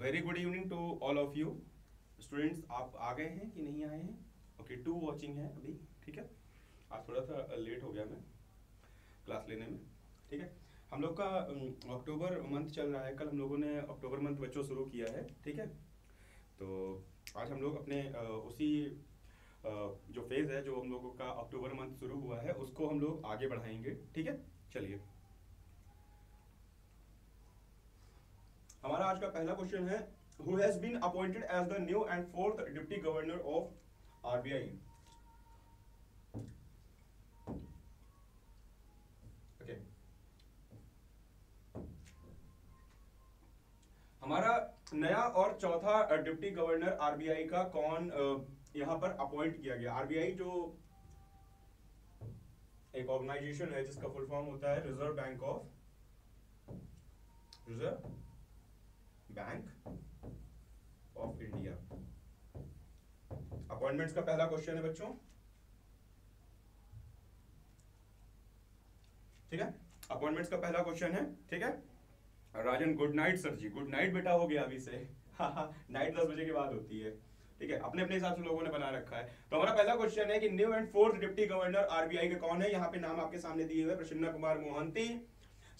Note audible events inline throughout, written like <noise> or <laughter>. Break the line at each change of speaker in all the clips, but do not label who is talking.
Very good evening to all of you students आप आ गए हैं कि नहीं आए हैं ओके टू वॉचिंग है अभी ठीक है आज थोड़ा सा लेट हो गया मैं क्लास लेने में ठीक है हम लोग का अक्टूबर मंथ चल रहा है कल हम लोगों ने अक्टूबर मंथ बच्चों शुरू किया है ठीक है तो आज हम लोग अपने उसी जो फेज़ है जो हम लोगों का अक्टूबर मंथ शुरू हुआ है उसको हम लोग आगे बढ़ाएंगे ठीक है चलिए हमारा आज का पहला क्वेश्चन है who has been appointed as the new and fourth deputy governor of RBI okay हमारा नया और चौथा डिप्टी गवर्नर आरबीआई का कौन यहां पर अपॉइंट किया गया आरबीआई जो एक ऑर्गेनाइजेशन है जिसका फुल फॉर्म होता है reserve bank of reserve bank of India appointments का पहला क्वेश्चन है बच्चों ठीक है अपॉइंटमेंट्स का पहला क्वेश्चन है ठीक है Rajan good night sir ji good night बेटा हो गया अभी से नाइट <laughs> हाँ, हाँ, दस बजे के बाद होती है ठीक है अपने अपने हिसाब से लोगों ने बना रखा है तो हमारा पहला क्वेश्चन है कि new and fourth deputy governor RBI के कौन है यहाँ पे नाम आपके सामने दिए हुए प्रसन्ना कुमार मोहंती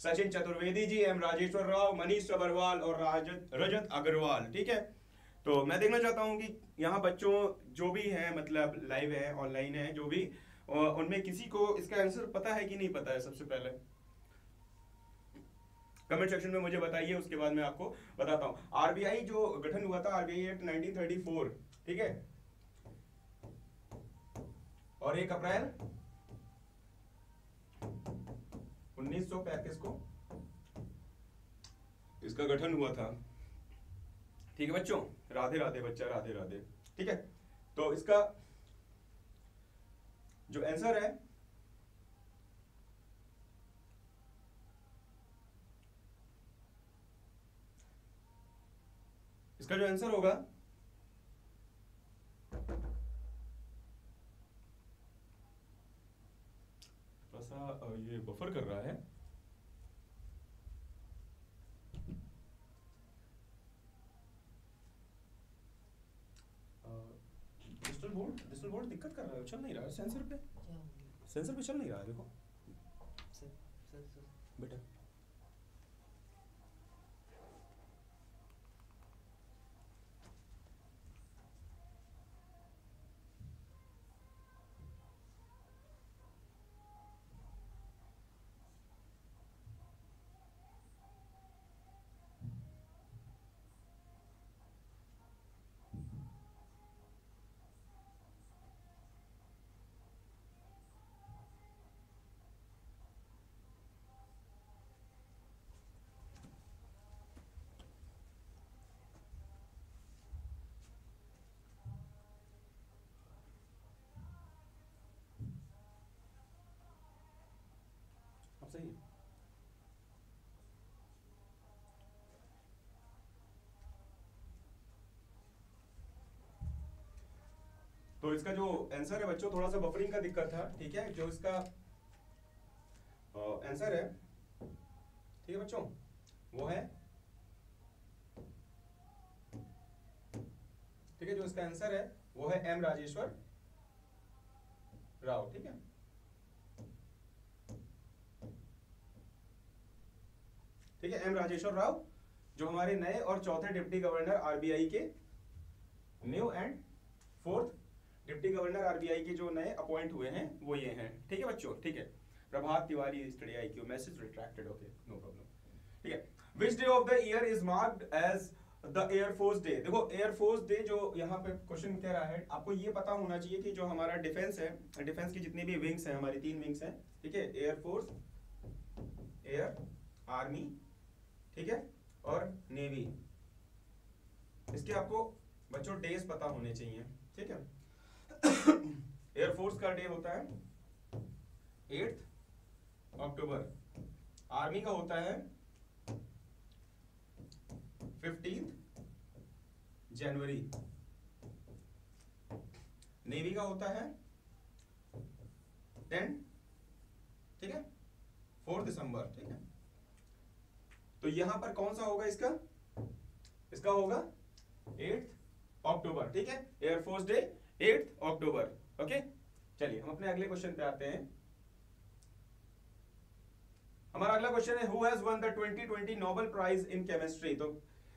सचिन चतुर्वेदी जी एम राजेश्वर राव मनीष सबरवाल और राजत रजत अग्रवाल ठीक है तो मैं देखना चाहता हूँ कि यहाँ बच्चों जो भी हैं मतलब लाइव है ऑनलाइन है जो भी उनमें किसी को इसका आंसर पता है कि नहीं पता है सबसे पहले कमेंट सेक्शन में मुझे बताइए उसके बाद मैं आपको बताता हूँ आरबीआई जो गठन हुआ था आरबीआई एक्ट 1934 ठीक है और एक अप्रैल उन्नीस को इसका गठन हुआ था ठीक है बच्चों राधे राधे बच्चा राधे राधे ठीक है तो इसका जो आंसर है इसका जो आंसर होगा सा ये बफर कर रहा है डिजिटल बोर्ड डिजिटल बोर्ड दिक्कत कर रहा है चल नहीं रहा है सेंसर पे सेंसर पे चल नहीं रहा है देखो बेटा सही है तो इसका जो आंसर है बच्चों थोड़ा सा बफरिंग का दिक्कत था ठीक है जो इसका आंसर है ठीक है बच्चों वो है ठीक है जो इसका आंसर है वो है एम राजेश्वर राव ठीक है ठीक है एम राजेश्वर राव जो हमारे नए और चौथे डिप्टी गवर्नर आरबीआई के new and fourth deputy governor RBI के जो नए अपॉइंट हुए हैं वो ये हैं ठीक है बच्चों ठीक है Prabhat Tiwari study I Q message retracted okay no problem ठीक है which day of the year is marked as the air force day देखो एयरफोर्स डे जो यहाँ पे क्वेश्चन कह रहा है आपको ये पता होना चाहिए कि जो हमारा डिफेंस है डिफेंस की जितनी भी विंग्स हैं हमारी तीन विंग्स हैं ठीक है एयरफोर्स एयर आर्मी ठीक है और नेवी इसके आपको बच्चों डेज पता होने चाहिए ठीक है एयरफोर्स का डे होता है एट्थ अक्टूबर आर्मी का होता है फिफ्टींथ जनवरी नेवी का होता है टेन ठीक है फोर दिसंबर ठीक है तो यहां पर कौन सा होगा इसका इसका होगा एट्थ अक्टूबर ठीक है air force day eighth October okay चलिए हम अपने अगले क्वेश्चन पे आते हैं हमारा अगला क्वेश्चन है who has won the 2020 Nobel prize in chemistry तो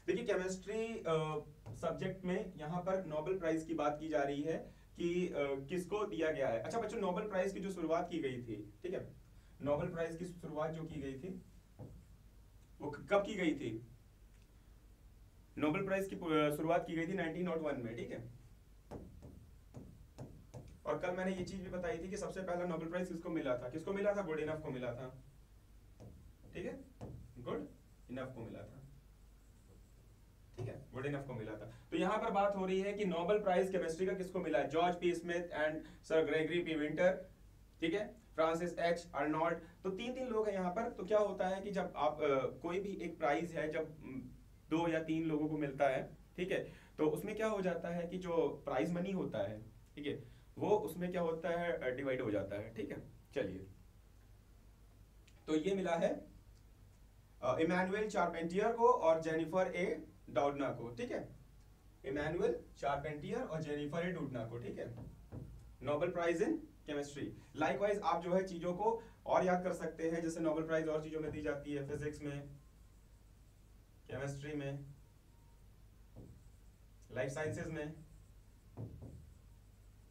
देखिए केमिस्ट्री सब्जेक्ट में यहां पर नोबेल प्राइज की बात की जा रही है कि uh, किसको दिया गया है अच्छा बच्चों नोबेल प्राइज की जो शुरुआत की गई थी ठीक है नोबेल प्राइज की शुरुआत जो की गई थी वो कब की गई थी नोबेल प्राइज की शुरुआत की गई थी 1901 में ठीक है और कल मैंने ये चीज भी बताई थी कि सबसे पहला नोबेल प्राइज किसको मिला था किसको मिला था गुड इनफ को मिला था ठीक है गुड इनफ को मिला था ठीक है गुड इनफ को मिला था तो यहां पर बात हो रही है कि नोबेल प्राइज केमिस्ट्री का किसको मिला George P Smith and sir Gregory P Winter ठीक है फ्रांसिस एच अर्नॉल्ड तो तीन तीन लोग हैं यहाँ पर तो क्या होता है कि जब आप आ, कोई भी एक प्राइज है जब दो या तीन लोगों को मिलता है ठीक है तो उसमें क्या हो जाता है कि जो प्राइज मनी होता है ठीक है वो उसमें क्या होता है डिवाइड हो जाता है ठीक है चलिए तो ये मिला है इमैनुअल चार्पेंटियर को और जेनिफर ए डाउडना को ठीक है इमैनुअल चार्पेंटियर और जेनिफर ए डूडना को ठीक है Nobel prize in chemistry likewise आप जो है चीजों को और याद कर सकते हैं जैसे नोबेल प्राइज और चीजों में दी जाती है फिजिक्स में केमिस्ट्री में लाइफ साइंसेस में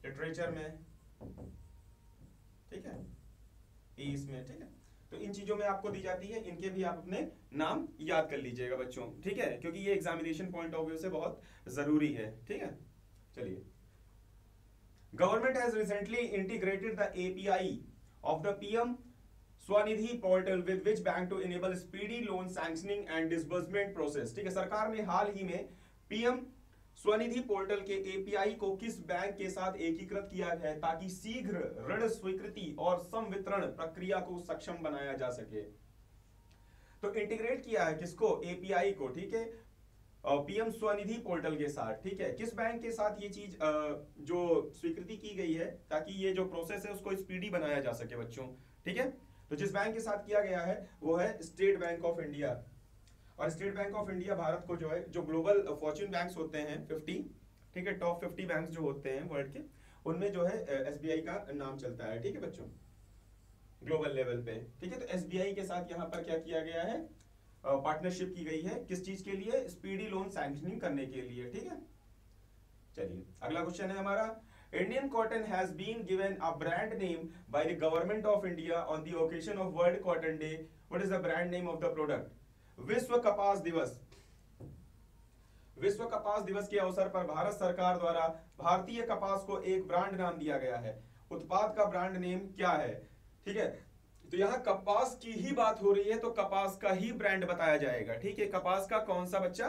लिटरेचर में ठीक है ईस में ठीक है तो इन चीजों में आपको दी जाती है इनके भी आप अपने नाम याद कर लीजिएगा बच्चों ठीक है क्योंकि ये एग्जामिनेशन पॉइंट ऑफ व्यू से बहुत जरूरी है ठीक है चलिए Government has recently integrated the API of the PM Svanidhi portal with which bank to enable speedy loan sanctioning and disbursement process ठीक है सरकार ने हाल ही में पीएम स्वनिधि पोर्टल के एपीआई को किस बैंक के साथ एकीकृत किया है ताकि शीघ्र ऋण स्वीकृति और संवितरण प्रक्रिया को सक्षम बनाया जा सके तो इंटीग्रेट किया है किसको एपीआई को ठीक है पीएम स्वनिधि पोर्टल के साथ ठीक है किस बैंक के साथ ये चीज जो स्वीकृति की गई है ताकि ये जो प्रोसेस है उसको स्पीडी बनाया जा सके बच्चों ठीक है तो जिस बैंक के साथ किया गया है वो है स्टेट बैंक ऑफ इंडिया और State Bank of India Bharat को जो है जो ग्लोबल फॉर्च्यून बैंक होते हैं फिफ्टी ठीक है टॉप फिफ्टी बैंक जो होते हैं वर्ल्ड के उनमें जो है एस का नाम चलता है ठीक है बच्चों ग्लोबल लेवल पे ठीक है तो एस के साथ यहाँ पर क्या किया गया है पार्टनरशिप की गई है किस चीज के लिए स्पीडी लोन सैंक्शनिंग करने के लिए ठीक है चलिए अगला क्वेश्चन है हमारा Indian cotton has been given a brand name by the government of India on the occasion of world cotton day what is the brand name of the product विश्व कपास दिवस विश्व कपास दिवस के अवसर पर भारत सरकार द्वारा भारतीय कपास को एक ब्रांड नाम दिया गया है उत्पाद का ब्रांड नेम क्या है ठीक है तो यहाँ कपास की ही बात हो रही है तो कपास का ही ब्रांड बताया जाएगा ठीक है कपास का कौन सा बच्चा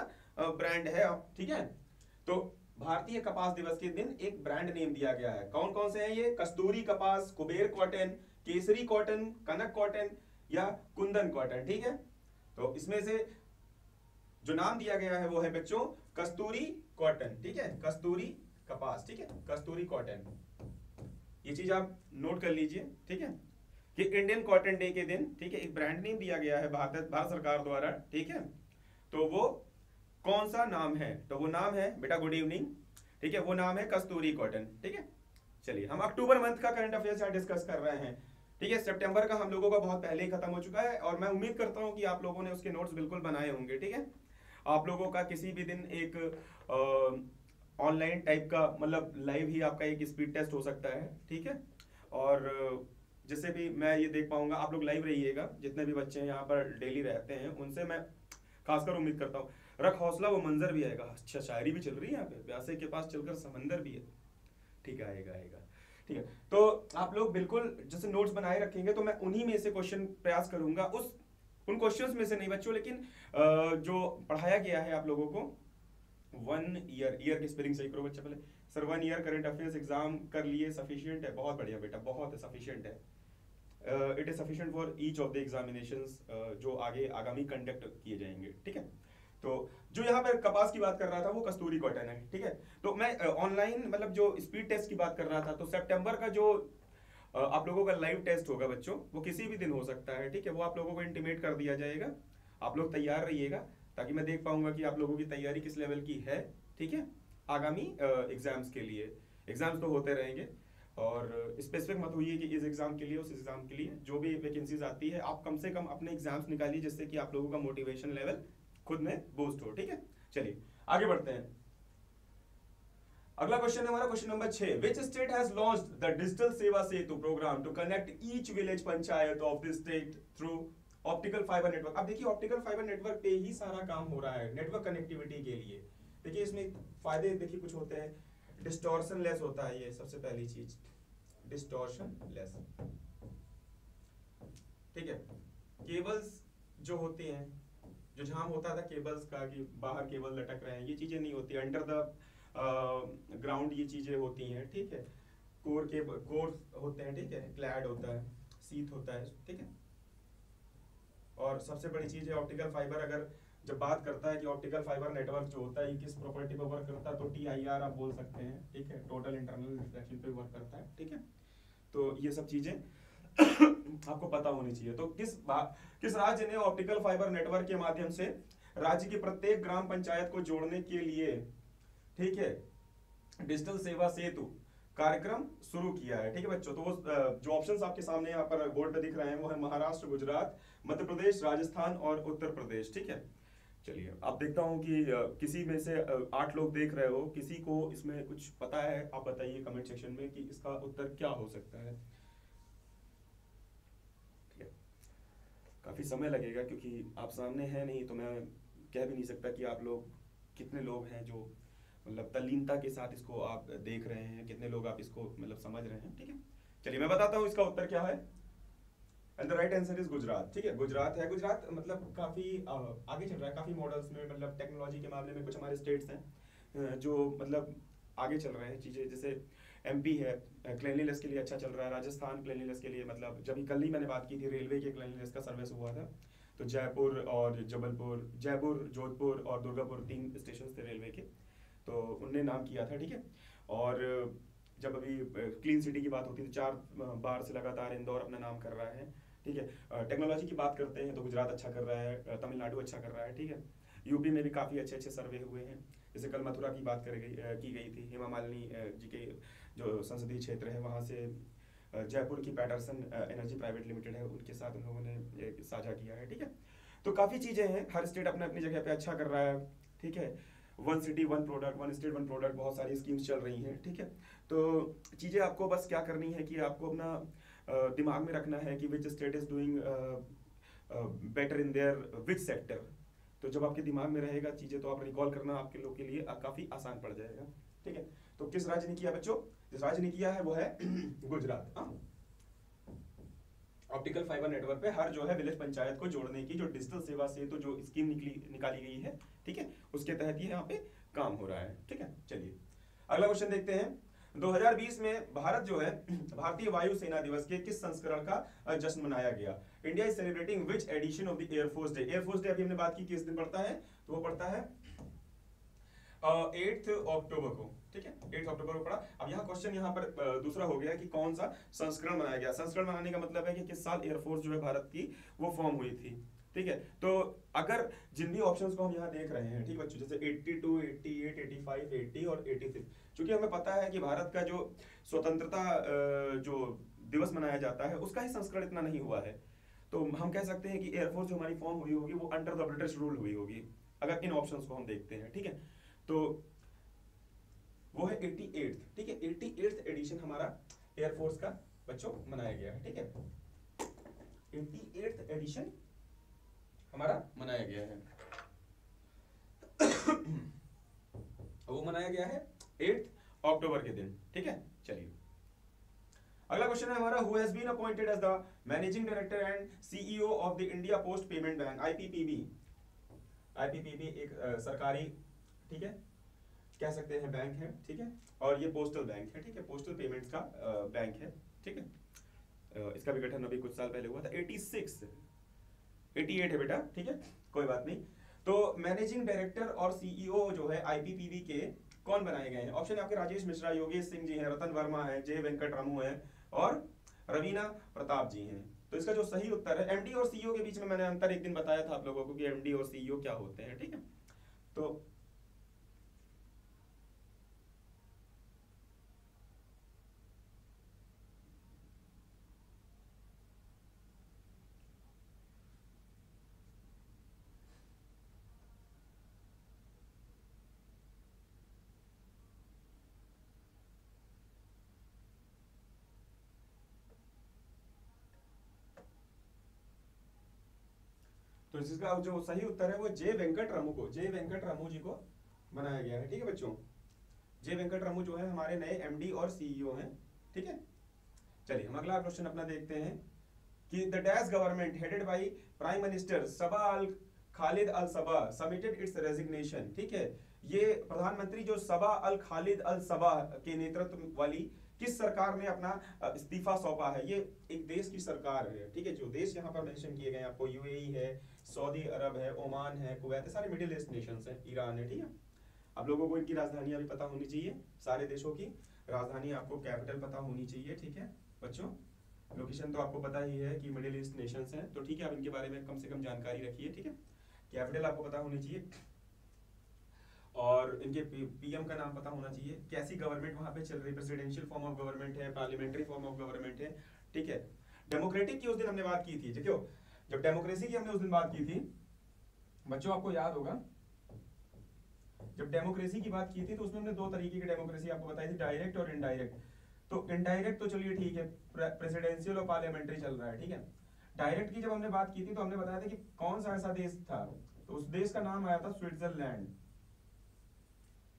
ब्रांड है ठीक है तो भारतीय कपास दिवस के दिन एक ब्रांड नेम दिया गया है कौन कौन से हैं ये कस्तूरी कपास Kuber cotton Kesari cotton Kanak cotton या कुंदन कॉटन ठीक है तो इसमें से जो नाम दिया गया है वो है बच्चों कस्तूरी कॉटन ठीक है कस्तूरी कपास ठीक है कस्तूरी कॉटन ये चीज आप नोट कर लीजिए ठीक है कि इंडियन कॉटन डे के दिन ठीक है एक ब्रांड नेम दिया गया है भारत भारत सरकार द्वारा ठीक है तो वो कौन सा नाम है तो वो नाम है बेटा गुड इवनिंग ठीक है वो नाम है कस्तूरी कॉटन ठीक है चलिए हम अक्टूबर मंथ का करंट अफेयर्स यहाँ डिस्कस कर रहे हैं ठीक है सितंबर का हम लोगों का बहुत पहले ही खत्म हो चुका है और मैं उम्मीद करता हूँ कि आप लोगों ने उसके नोट्स बिल्कुल बनाए होंगे ठीक है आप लोगों का किसी भी दिन एक ऑनलाइन टाइप का मतलब लाइव ही आपका एक स्पीड टेस्ट हो सकता है ठीक है और जिससे भी मैं ये देख पाऊंगा आप लोग लाइव रहिएगा जितने भी बच्चे हैं यहाँ पर डेली रहते हैं उनसे मैं खासकर उम्मीद करता हूँ रख हौसला वो मंजर भी आएगा अच्छा शायरी भी चल रही है यहाँ पे प्यासे के पास चलकर समंदर भी है ठीक है आएगा आएगा ठीक है तो आप लोग बिल्कुल जैसे नोट्स बनाए रखेंगे तो मैं उन्हीं में से क्वेश्चन प्रयास करूंगा उस उन क्वेश्चन में से नहीं बच्चों लेकिन जो पढ़ाया गया है आप लोगों को वन ईयर ईयर की स्पेलिंग सही करो बच्चे पहले sir one year current affairs exam कर लिए सफिशियंट है बहुत बढ़िया बेटा बहुत है सफिशियंट है it is sufficient for each of the examination जो आगे आगामी कंडक्ट किए जाएंगे ठीक है तो जो यहाँ पर कपास की बात कर रहा था वो कस्तूरी कॉटन है ठीक है तो मैं ऑनलाइन uh, मतलब जो स्पीड टेस्ट की बात कर रहा था तो सेप्टेम्बर का जो uh, आप लोगों का लाइव टेस्ट होगा बच्चों वो किसी भी दिन हो सकता है ठीक है वो आप लोगों को इंटीमेट कर दिया जाएगा आप लोग तैयार रहिएगा ताकि मैं देख पाऊंगा कि आप लोगों की तैयारी किस लेवल की है ठीक है आगामी एग्जाम्स uh, के लिए एग्जाम्स तो होते रहेंगे और स्पेसिफिक मत होइए कि इस एग्ज़ाम के लिए उस एग्ज़ाम के लिए जो भी वैकेंसीज आती है आप कम से कम अपने एग्जाम्स निकालिए जिससे कि आप लोगों का मोटिवेशन लेवल खुद में बूस्ट हो ठीक है चलिए आगे बढ़ते हैं अगला क्वेश्चन है हमारा क्वेश्चन नंबर छह which state has launch the digital Seva Setu programme to connect each village panchayat of the state through optical fibre network अब देखिए ऑप्टिकल फाइबर नेटवर्क पे ही सारा काम हो रहा है नेटवर्क कनेक्टिविटी के लिए देखिए इसमें फायदे देखिए कुछ होते हैं डिस्टोर्शन लेस होता है ये सबसे पहली चीज डिस्टोर्शन लेस ठीक है केबल्स जो होती हैं जो जहां होता था केबल्स का कि बाहर केबल लटक रहे हैं ये चीज़ें नहीं होती अंडर द ग्राउंड ये चीज़ें होती हैं ठीक है कोर के कोर होते हैं ठीक है क्लैड होता है सीथ होता है ठीक है और सबसे बड़ी चीज़ है ऑप्टिकल फाइबर अगर जब बात करता है कि ऑप्टिकल फाइबर नेटवर्क जो होता है किस प्रॉपर्टी पर वर्क करता है तो टी आई आर आप बोल सकते हैं ठीक है टोटल इंटरनल रिफ्लेक्शन पे वर्क करता है ठीक है तो ये सब चीज़ें <coughs> आपको पता होनी चाहिए तो किस किस राज्य ने ऑप्टिकल फाइबर नेटवर्क के माध्यम से राज्य की प्रत्येक ग्राम पंचायत को जोड़ने के लिए ठीक है डिजिटल सेवा सेतु कार्यक्रम शुरू किया है ठीक है बच्चों तो जो ऑप्शंस आपके सामने यहाँ पर बोर्ड पे दिख रहे हैं वो है महाराष्ट्र गुजरात मध्य प्रदेश राजस्थान और उत्तर प्रदेश ठीक है चलिए अब देखता हूँ कि किसी में से आठ लोग देख रहे हो किसी को इसमें कुछ पता है आप बताइए कमेंट सेक्शन में कि इसका उत्तर क्या हो सकता है काफ़ी समय लगेगा क्योंकि आप सामने हैं नहीं तो मैं कह भी नहीं सकता कि आप लोग कितने लोग हैं जो मतलब तल्लीनता के साथ इसको आप देख रहे हैं कितने लोग आप इसको मतलब समझ रहे हैं ठीक है चलिए मैं बताता हूँ इसका उत्तर क्या है and the right answer is Gujarat ठीक है गुजरात है गुजरात मतलब काफ़ी आगे चल रहा है काफ़ी मॉडल्स में मतलब टेक्नोलॉजी के मामले में कुछ हमारे स्टेट्स हैं जो मतलब आगे चल रहे हैं चीज़ें जैसे एमपी है क्लिनलीनेस के लिए अच्छा चल रहा है राजस्थान क्लिनलीनेस के लिए मतलब जब ही कल ही मैंने बात की थी रेलवे के क्लिनलीनेस का सर्विस हुआ था तो जयपुर और जबलपुर जयपुर जोधपुर और दुर्गापुर तीन स्टेशन थे रेलवे के तो उनने नाम किया था ठीक है और जब अभी क्लीन सिटी की बात होती है तो चार बार से लगातार इंदौर अपना नाम कर रहा है ठीक है टेक्नोलॉजी की बात करते हैं तो गुजरात अच्छा कर रहा है तमिलनाडु अच्छा कर रहा है ठीक है यूपी में भी काफ़ी अच्छे अच्छे सर्वे हुए हैं जैसे कल मथुरा की बात कर गई की गई थी हेमा मालिनी जी के जो संसदीय क्षेत्र है वहाँ से जयपुर की पैटर्सन एनर्जी प्राइवेट लिमिटेड है उनके साथ उन लोगों ने साझा किया है ठीक है तो काफ़ी चीज़ें हैं हर स्टेट अपने अपनी जगह पे अच्छा कर रहा है ठीक है one city one product one state one product बहुत सारी स्कीम्स चल रही हैं ठीक है तो चीज़ें आपको बस क्या करनी है कि आपको अपना दिमाग में रखना है कि which state is doing better in their which sector तो जब आपके दिमाग में रहेगा चीज़ें तो आप रिकॉल करना आपके लोग के लिए काफ़ी आसान पड़ जाएगा ठीक है तो किस राज्य ने किया बच्चों जिस राज्य ने किया है वो है <coughs> गुजरात ऑप्टिकल फाइबर नेटवर्क पे हर जो है विलेज पंचायत को जोड़ने की जो डिजिटल सेवा से तो जो स्कीम निकली निकाली गई है ठीक है उसके तहत ही यहाँ पे काम हो रहा है ठीक है चलिए अगला क्वेश्चन देखते हैं 2020 में भारत जो है भारतीय वायुसेना दिवस के किस संस्करण का जश्न मनाया गया India is celebrating which edition of the air force day air force day अभी हमने बात की किस दिन पड़ता है तो वो पड़ता है एट्थ अक्टूबर को ठीक है एट्थ अक्टूबर को पड़ा अब यहाँ क्वेश्चन यहाँ पर दूसरा हो गया कि कौन सा संस्करण मनाया गया संस्करण मनाने का मतलब है कि किस साल एयरफोर्स जो है भारत की वो फॉर्म हुई थी ठीक है तो अगर जिन भी ऑप्शन को हम यहाँ देख रहे हैं ठीक बच्चों जैसे 82, 88, 85, 80 और 86 क्योंकि हमें पता है कि भारत का जो स्वतंत्रता जो दिवस मनाया जाता है उसका ही संस्करण इतना नहीं हुआ है तो हम कह सकते हैं कि एयरफोर्स जो हमारी फॉर्म हुई होगी वो अंडर द ब्रिटिश रूल हुई होगी अगर इन ऑप्शन को हम देखते हैं ठीक है तो वो है एट्टी ठीक है एट्टी एडिशन हमारा एयरफोर्स का बच्चों मनाया गया है ठीक है एट्टी एडिशन हमारा मनाया गया है <coughs> वो मनाया गया है एट अक्टूबर के दिन ठीक है चलिए अगला क्वेश्चन है हमारा who's been appointed as the managing director and CEO of the India post payment bank IPPB IPPB एक आ, सरकारी ठीक है कह सकते हैं बैंक है ठीक है और ये पोस्टल बैंक है ठीक है पोस्टल पेमेंट्स का आ, बैंक है ठीक है इसका भी गठन अभी कुछ साल पहले हुआ था 86 88 है बेटा ठीक है कोई बात नहीं तो मैनेजिंग डायरेक्टर और सीईओ e जो है आईपीपीवी के कौन बनाए गए हैं ऑप्शन आपके राजेश मिश्रा योगेश सिंह जी हैं रतन वर्मा है जय वेंकट रामू है और रवीना प्रताप जी हैं तो इसका जो सही उत्तर है एमडी और सीईओ e के बीच में मैंने अंतर एक दिन बताया था आप लोगों को कि एमडी और सीईओ e क्या होते हैं ठीक है तो तो जिसका जो सही उत्तर है वो जय वेंकट रामू को जय वेंकट रामू जी को बनाया गया है ठीक है बच्चों जय वेंकट रामू जो है हमारे नए एमडी और सीईओ e हैं ठीक है चलिए हम अगला क्वेश्चन अपना देखते हैं कि the dash government headed by prime minister Sabah Al Khalid Al Sabah submitted its resignation ठीक है ये प्रधानमंत्री जो सबा अल खालिद अल सबा के नेतृत्व वाली किस सरकार ने अपना इस्तीफा सौंपा है ये एक देश की सरकार है ठीक है जो देश यहाँ पर मेंशन किए गए आपको यूएई e है सऊदी अरब है ओमान है कुवैत सारे मिडिल ईस्ट नेशन है ईरान है ठीक है आप लोगों को इनकी राजधानियां भी पता होनी चाहिए सारे देशों की राजधानी आपको कैपिटल पता होनी चाहिए ठीक है बच्चों लोकेशन तो आपको पता ही है कि मिडिल ईस्ट नेशंस हैं तो ठीक है आप इनके बारे में कम से कम जानकारी रखिए ठीक है कैपिटल आपको पता होनी चाहिए और इनके पीएम का नाम पता होना चाहिए कैसी गवर्नमेंट वहां पे चल रही है प्रेसिडेंशियल फॉर्म ऑफ गवर्नमेंट है पार्लियामेंट्री फॉर्म ऑफ गवर्नमेंट है ठीक है डेमोक्रेटिक की उस दिन हमने बात की थी देखियो जब डेमोक्रेसी की हमने उस दिन बात की थी बच्चों आपको याद होगा जब डेमोक्रेसी की बात की थी तो उसमें हमने दो तरीके की डेमोक्रेसी आपको बताई थी डायरेक्ट और इनडायरेक्ट तो इनडायरेक्ट तो चलिए ठीक है प्रेसिडेंशियल और पार्लियामेंट्री चल रहा है ठीक है डायरेक्ट की जब हमने बात की थी तो हमने बताया था कि कौन सा ऐसा देश था तो उस देश का नाम आया था स्विट्जरलैंड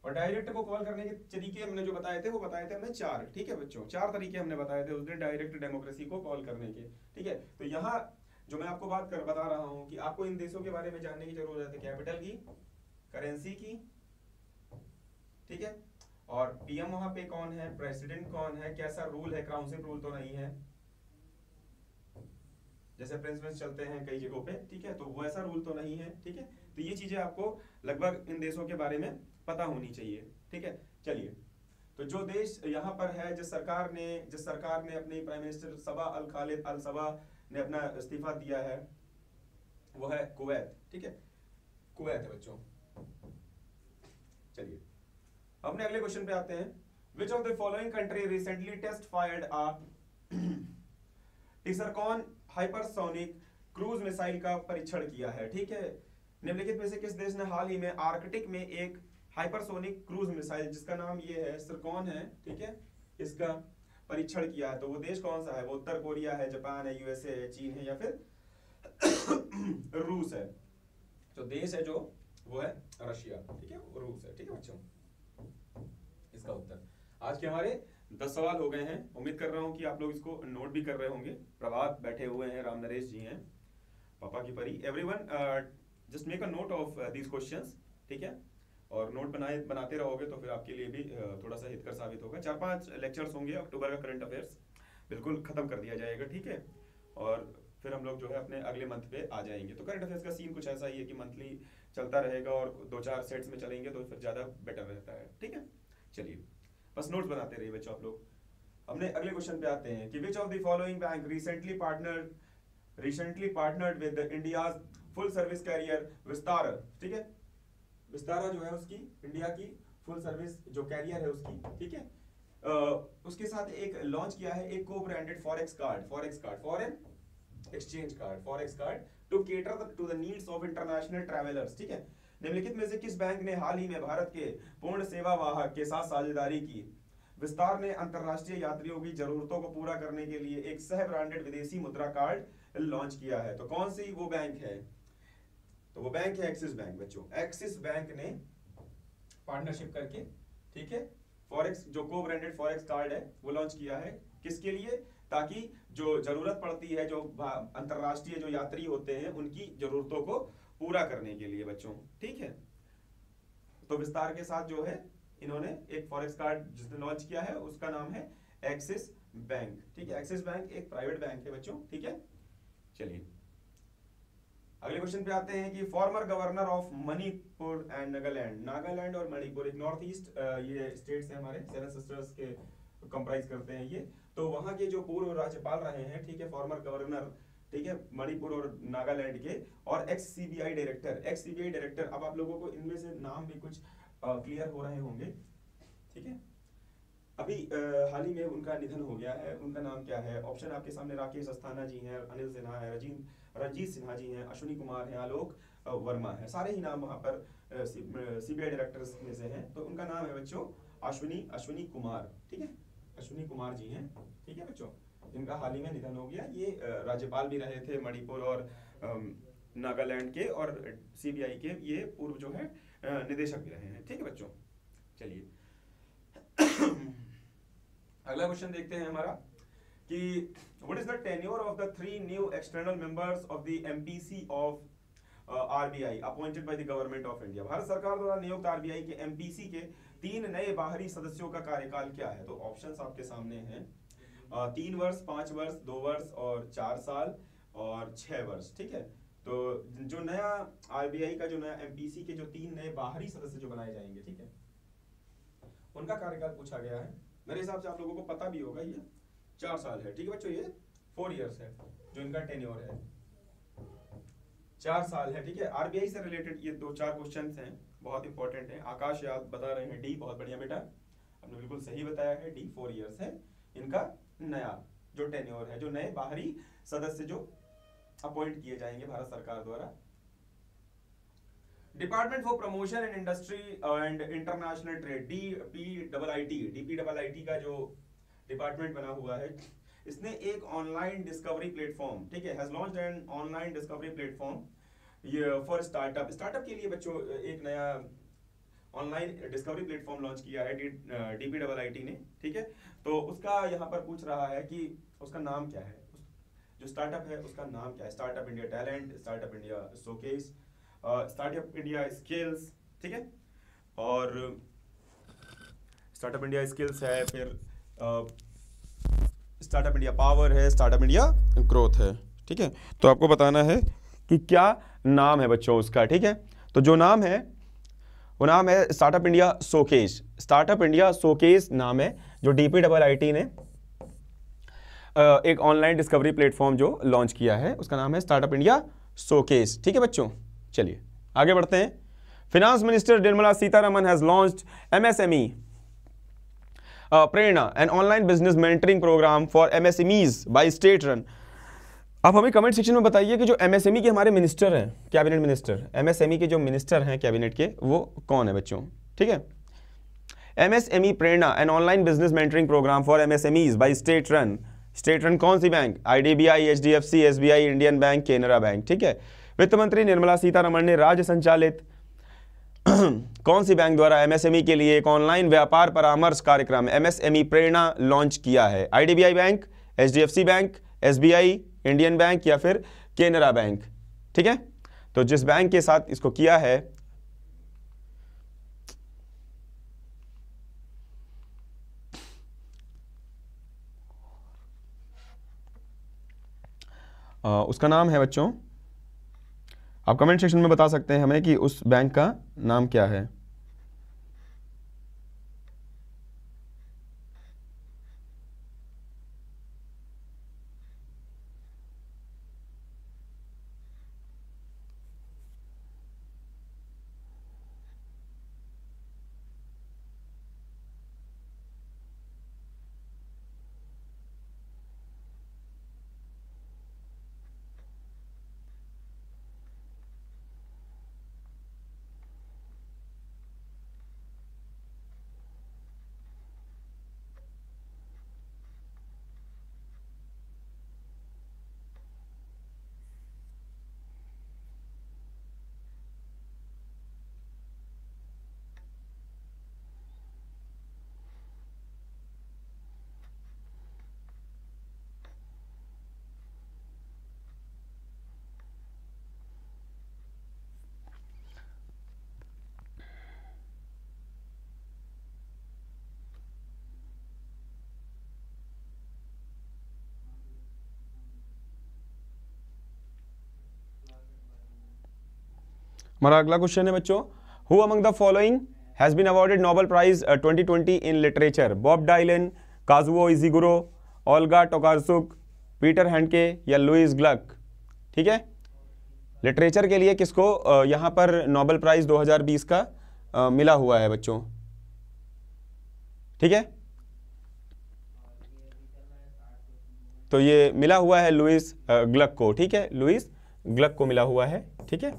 और डायरेक्ट को कॉल करने के तरीके हमने जो बताए थे वो बताए थे हमने चार ठीक है बच्चों चार तरीके हमने बताए थे उस दिन डायरेक्ट डेमोक्रेसी को कॉल करने के ठीक है तो यहाँ जो मैं आपको बात कर बता रहा हूँ कि आपको इन देशों के बारे में जानने की जरूरत है कैपिटल की करेंसी की ठीक है और पीएम वहां पे कौन है प्रेसिडेंट कौन है कैसा रूल है काउंसिल रूल तो नहीं है जैसे प्रिंस प्रिंस चलते हैं कई जगहों पे ठीक है तो वैसा रूल तो नहीं है ठीक है तो ये चीजें आपको लगभग इन देशों के बारे में पता होनी चाहिए ठीक है चलिए तो जो देश यहाँ पर है जिस सरकार ने जिस सरकार ने अपनी prime minister Sabah Al Khalid Al Sabah ने अपना इस्तीफा दिया है वो है कुवैत ठीक है कुवैत है बच्चों चलिए अपने अगले क्वेश्चन पे आते हैं which of the following country recently test fired a Tsirkon hypersonic cruise missile का परीक्षण किया है ठीक है निम्नलिखित में से किस देश ने हाल ही में आर्कटिक में एक हाइपरसोनिक क्रूज मिसाइल जिसका नाम ये है सिरकॉन है ठीक है इसका परीक्षण किया है तो वो देश कौन सा है वो उत्तर कोरिया है जापान है यूएसए है चीन है या फिर रूस है जो देश है जो वो है रशिया ठीक है रूस है ठीक है बच्चों इसका उत्तर आज के हमारे दस सवाल हो गए हैं उम्मीद कर रहा हूँ कि आप लोग इसको नोट भी कर रहे होंगे प्रभात बैठे हुए हैं राम नरेश जी हैं पापा की परी every one just make a note of these question ठीक है और नोट बनाए बनाते रहोगे तो फिर आपके लिए भी थोड़ा सा हितकर साबित होगा चार पांच लेक्चर्स होंगे अक्टूबर का करंट अफेयर्स बिल्कुल खत्म कर दिया जाएगा ठीक है और फिर हम लोग जो है अपने अगले मंथ पे आ जाएंगे तो करंट अफेयर्स का सीन कुछ ऐसा ही है कि मंथली चलता रहेगा और दो चार सेट्स में चलेंगे तो फिर ज़्यादा बेटर रहता है ठीक है चलिए बस नोट्स बनाते रहिए बच्चों आप लोग अपने अगले क्वेश्चन पे आते हैं कि which of the following bank recently partner recently partnered with India full service carrier Vistara ठीक है विस्तारा जो है उसकी इंडिया की फुल सर्विस जो कैरियर है उसकी ठीक है Uh, उसके साथ एक लॉन्च किया है एक co-branded forex card forex card foreign exchange card forex card to cater to the needs of international travellers ठीक है निम्नलिखित में से किस बैंक ने हाल ही में भारत के पूर्ण सेवा वाहक के साथ साझेदारी की विस्तार ने अंतरराष्ट्रीय यात्रियों की जरूरतों को पूरा करने के लिए एक सह ब्रांडेड विदेशी मुद्रा कार्ड लॉन्च किया है तो कौन सी वो बैंक है तो वो बैंक है एक्सिस बैंक बच्चों एक्सिस बैंक ने पार्टनरशिप करके ठीक है फॉरेक्स जो को ब्रांडेड फॉरेक्स कार्ड है वो लॉन्च किया है किसके लिए ताकि जो जरूरत पड़ती है जो अंतरराष्ट्रीय जो यात्री होते हैं उनकी जरूरतों को पूरा करने के लिए बच्चों ठीक है तो विस्तार के साथ जो है इन्होंने एक फॉरेक्स कार्ड जिसने लॉन्च किया है उसका नाम है एक्सिस बैंक ठीक है एक्सिस बैंक एक प्राइवेट बैंक है बच्चों ठीक है चलिए अगले क्वेश्चन पे आते हैं कि former governor of Manipur and Nagaland Nagaland और मणिपुर एक नॉर्थ ईस्ट ये स्टेट्स हैं हमारे सेवन सिस्टर्स के कंप्राइज करते हैं ये तो वहां के जो पूर्व राज्यपाल रहे हैं ठीक है फॉर्मर गवर्नर ठीक है मणिपुर और नागालैंड के और ex C director ex C director अब आप लोगों को इनमें से नाम भी कुछ क्लियर हो रहे होंगे ठीक है अभी हाल ही में उनका निधन हो गया है उनका नाम क्या है ऑप्शन आपके सामने राकेश अस्थाना जी हैं अनिल सिन्हा है रजीत रजीत सिन्हा जी हैं अश्विनी कुमार हैं आलोक वर्मा है सारे ही नाम वहाँ पर सीबीआई डायरेक्टर्स में से हैं तो उनका नाम है बच्चों अश्विनी अश्विनी कुमार ठीक है अश्विनी कुमार जी हैं ठीक है बच्चों जिनका हाल ही में निधन हो गया ये राज्यपाल भी रहे थे मणिपुर और नागालैंड के और सीबीआई के ये पूर्व जो है निदेशक भी रहे हैं ठीक है बच्चों चलिए अगला क्वेश्चन देखते हैं हमारा कि what is the tenure of the three new external members of the MPC of RBI appointed by the government of India Bharat सरकार द्वारा नियुक्त आरबीआई के एमपीसी के तीन नए बाहरी सदस्यों का कार्यकाल क्या है तो ऑप्शंस आपके सामने हैं तीन वर्ष पांच वर्ष दो वर्ष और चार साल और छह वर्ष ठीक है तो जो नया आरबीआई का जो नया एमपीसी के जो तीन नए बाहरी सदस्य जो बनाए जाएंगे ठीक है उनका कार्यकाल पूछा गया है मेरे हिसाब से आप लोगों को पता भी होगा ये चार साल है ठीक है बच्चों ये फोर इयर्स है जो इनका टेन्योर है चार साल है ठीक है आरबीआई से रिलेटेड ये दो चार क्वेश्चन हैं बहुत इंपॉर्टेंट है आकाश याद बता रहे हैं डी बहुत बढ़िया बेटा आपने बिल्कुल सही बताया है डी फोर ईयर्स है इनका नया जो टेन्योर है जो नए बाहरी सदस्य जो अपॉइंट किए जाएंगे भारत सरकार द्वारा department for promotion and industry and international trade D P double I T D P double I T का जो डिपार्टमेंट बना हुआ है इसने एक ऑनलाइन डिस्कवरी प्लेटफॉर्म ठीक है has launch an online discovery platform ये फॉर स्टार्टअप स्टार्टअप के लिए बच्चों एक नया ऑनलाइन डिस्कवरी प्लेटफॉर्म लॉन्च किया है D P double I T ने ठीक है तो उसका यहाँ पर पूछ रहा है कि उसका नाम क्या है जो स्टार्टअप है उसका नाम क्या है startup India talent startup India showcase startup India skills ठीक है और स्टार्टअप इंडिया स्किल्स है फिर स्टार्टअप इंडिया पावर है स्टार्टअप इंडिया ग्रोथ है ठीक है तो आपको बताना है कि क्या नाम है बच्चों उसका ठीक है तो जो नाम है वो नाम है startup India showcase startup India showcase नाम है जो D P double I T ने एक ऑनलाइन डिस्कवरी प्लेटफॉर्म जो लॉन्च किया है उसका नाम है स्टार्टअप इंडिया सोकेश ठीक है बच्चों चलिए आगे बढ़ते हैं finance minister Nirmala Sitharaman has launch MSME Prerna and online business mentoring program for MSMEs by state run आप हमें कमेंट सेक्शन में बताइए कि जो एमएसएमई e के हमारे मिनिस्टर हैं कैबिनेट मिनिस्टर एमएसएमई के जो मिनिस्टर हैं कैबिनेट के वो कौन है बच्चों ठीक है MSME e Prerna and online business mentoring program for MSMEs by state run state run कौन सी bank I D B I H D F C S B I Indian bank Canara bank ठीक है वित्त मंत्री निर्मला सीतारमण ने राज्य संचालित <clears throat> कौन सी बैंक द्वारा एमएसएमई e के लिए एक ऑनलाइन व्यापार परामर्श कार्यक्रम एमएसएमई e प्रेरणा लॉन्च किया है IDBI bank HDFC bank SBI Indian bank या फिर केनरा बैंक ठीक है तो जिस बैंक के साथ इसको किया है उसका नाम है बच्चों आप कमेंट सेक्शन में बता सकते हैं हमें कि उस बैंक का नाम क्या है हमारा अगला क्वेश्चन है बच्चों who among the following has been awarded Nobel prize 2020 in literature Bob Dylan Kazuo Ishiguro Olga Tokarczuk Peter Handke या लुइस ग्लक ठीक है लिटरेचर के लिए किसको uh, यहाँ पर नोबल प्राइज़ 2020 का uh, मिला हुआ है बच्चों ठीक है तो ये मिला हुआ है लुइस ग्लक uh, को ठीक है लुइस ग्लक को मिला हुआ है ठीक है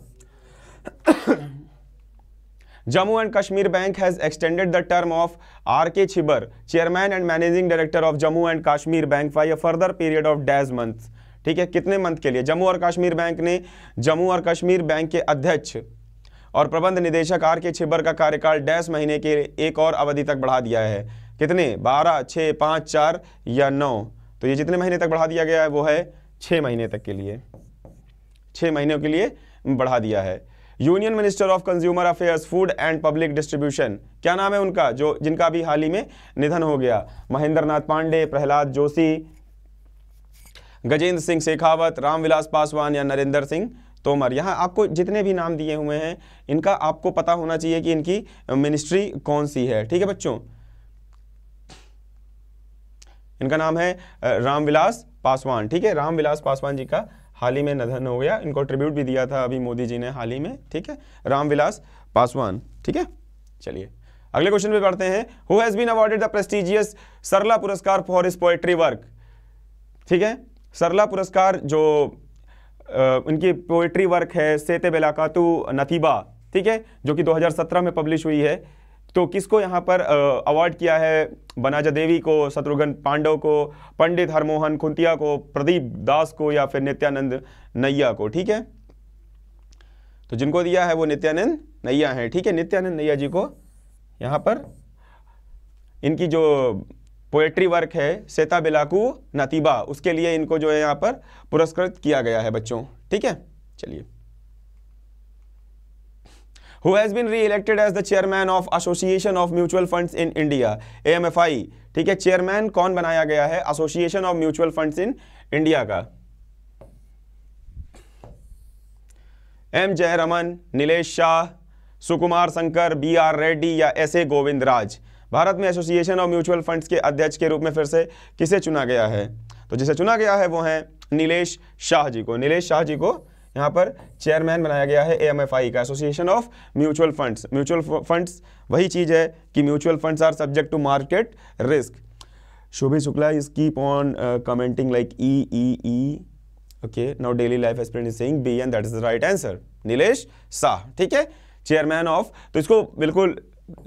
Jammu and Kashmir bank has extended the term of R K Chhibber chairman and managing director of Jammu and Kashmir bank for a further period of days month ठीक है कितने मंथ के लिए जम्मू और कश्मीर बैंक ने जम्मू और कश्मीर बैंक के अध्यक्ष और प्रबंध निदेशक आर के छिबर का कार्यकाल डैश महीने के एक और अवधि तक बढ़ा दिया है कितने बारह छः पाँच चार या नौ तो ये जितने महीने तक बढ़ा दिया गया है वो है छः महीने तक के लिए छः महीनों के लिए बढ़ा दिया है union minister of consumer affairs food and public distribution क्या नाम है उनका जो जिनका अभी हाल ही में निधन हो गया महेंद्र नाथ पांडे प्रहलाद जोशी गजेंद्र सिंह शेखावत रामविलास पासवान या नरेंद्र सिंह तोमर यहाँ आपको जितने भी नाम दिए हुए हैं इनका आपको पता होना चाहिए कि इनकी मिनिस्ट्री कौन सी है ठीक है बच्चों इनका नाम है रामविलास पासवान ठीक है रामविलास पासवान जी का हाल ही में निधन हो गया इनको ट्रिब्यूट भी दिया था अभी मोदी जी ने हाल ही में ठीक है रामविलास पासवान ठीक है चलिए अगले क्वेश्चन पे पढ़ते हैं who has been awarded the prestigious Sarala Puraskar for is poetry work ठीक है सरला पुरस्कार जो उनकी पोएट्री वर्क है सेते बेलाकातू नतीबा ठीक है जो कि 2017 में पब्लिश हुई है तो किसको यहाँ पर अवार्ड किया है बनाजा देवी को शत्रुघ्न पांडव को पंडित हरमोहन खुंतिया को प्रदीप दास को या फिर नित्यानंद नैया को ठीक है तो जिनको दिया है वो नित्यानंद नैया है ठीक है नित्यानंद नैया जी को यहाँ पर इनकी जो पोएट्री वर्क है सेता बिलाकू नतीबा उसके लिए इनको जो है यहाँ पर पुरस्कृत किया गया है बच्चों ठीक है चलिए who has been re-elected as the chairman of Association of Mutual Funds in India, AMFI. ठीक है चेयरमैन कौन बनाया गया है association of mutual funds in India का M Jayaraman Nilesh Shah Sukumar Shankar B R Reddy या एस ए गोविंद राज भारत में एसोसिएशन ऑफ म्यूचुअल फंड्स के अध्यक्ष के रूप में फिर से किसे चुना गया है तो जिसे चुना गया है वो है नीलेश शाह जी को नीलेश शाह जी को यहाँ पर चेयरमैन बनाया गया है ए का association of mutual funds mutual funds वही चीज़ है कि mutual funds are subject to market risk Shubhi Shukla is keep on commenting like E E E okay now daily life life is is B and that is the right answer Nilesh Shah ठीक है chairman of तो इसको बिल्कुल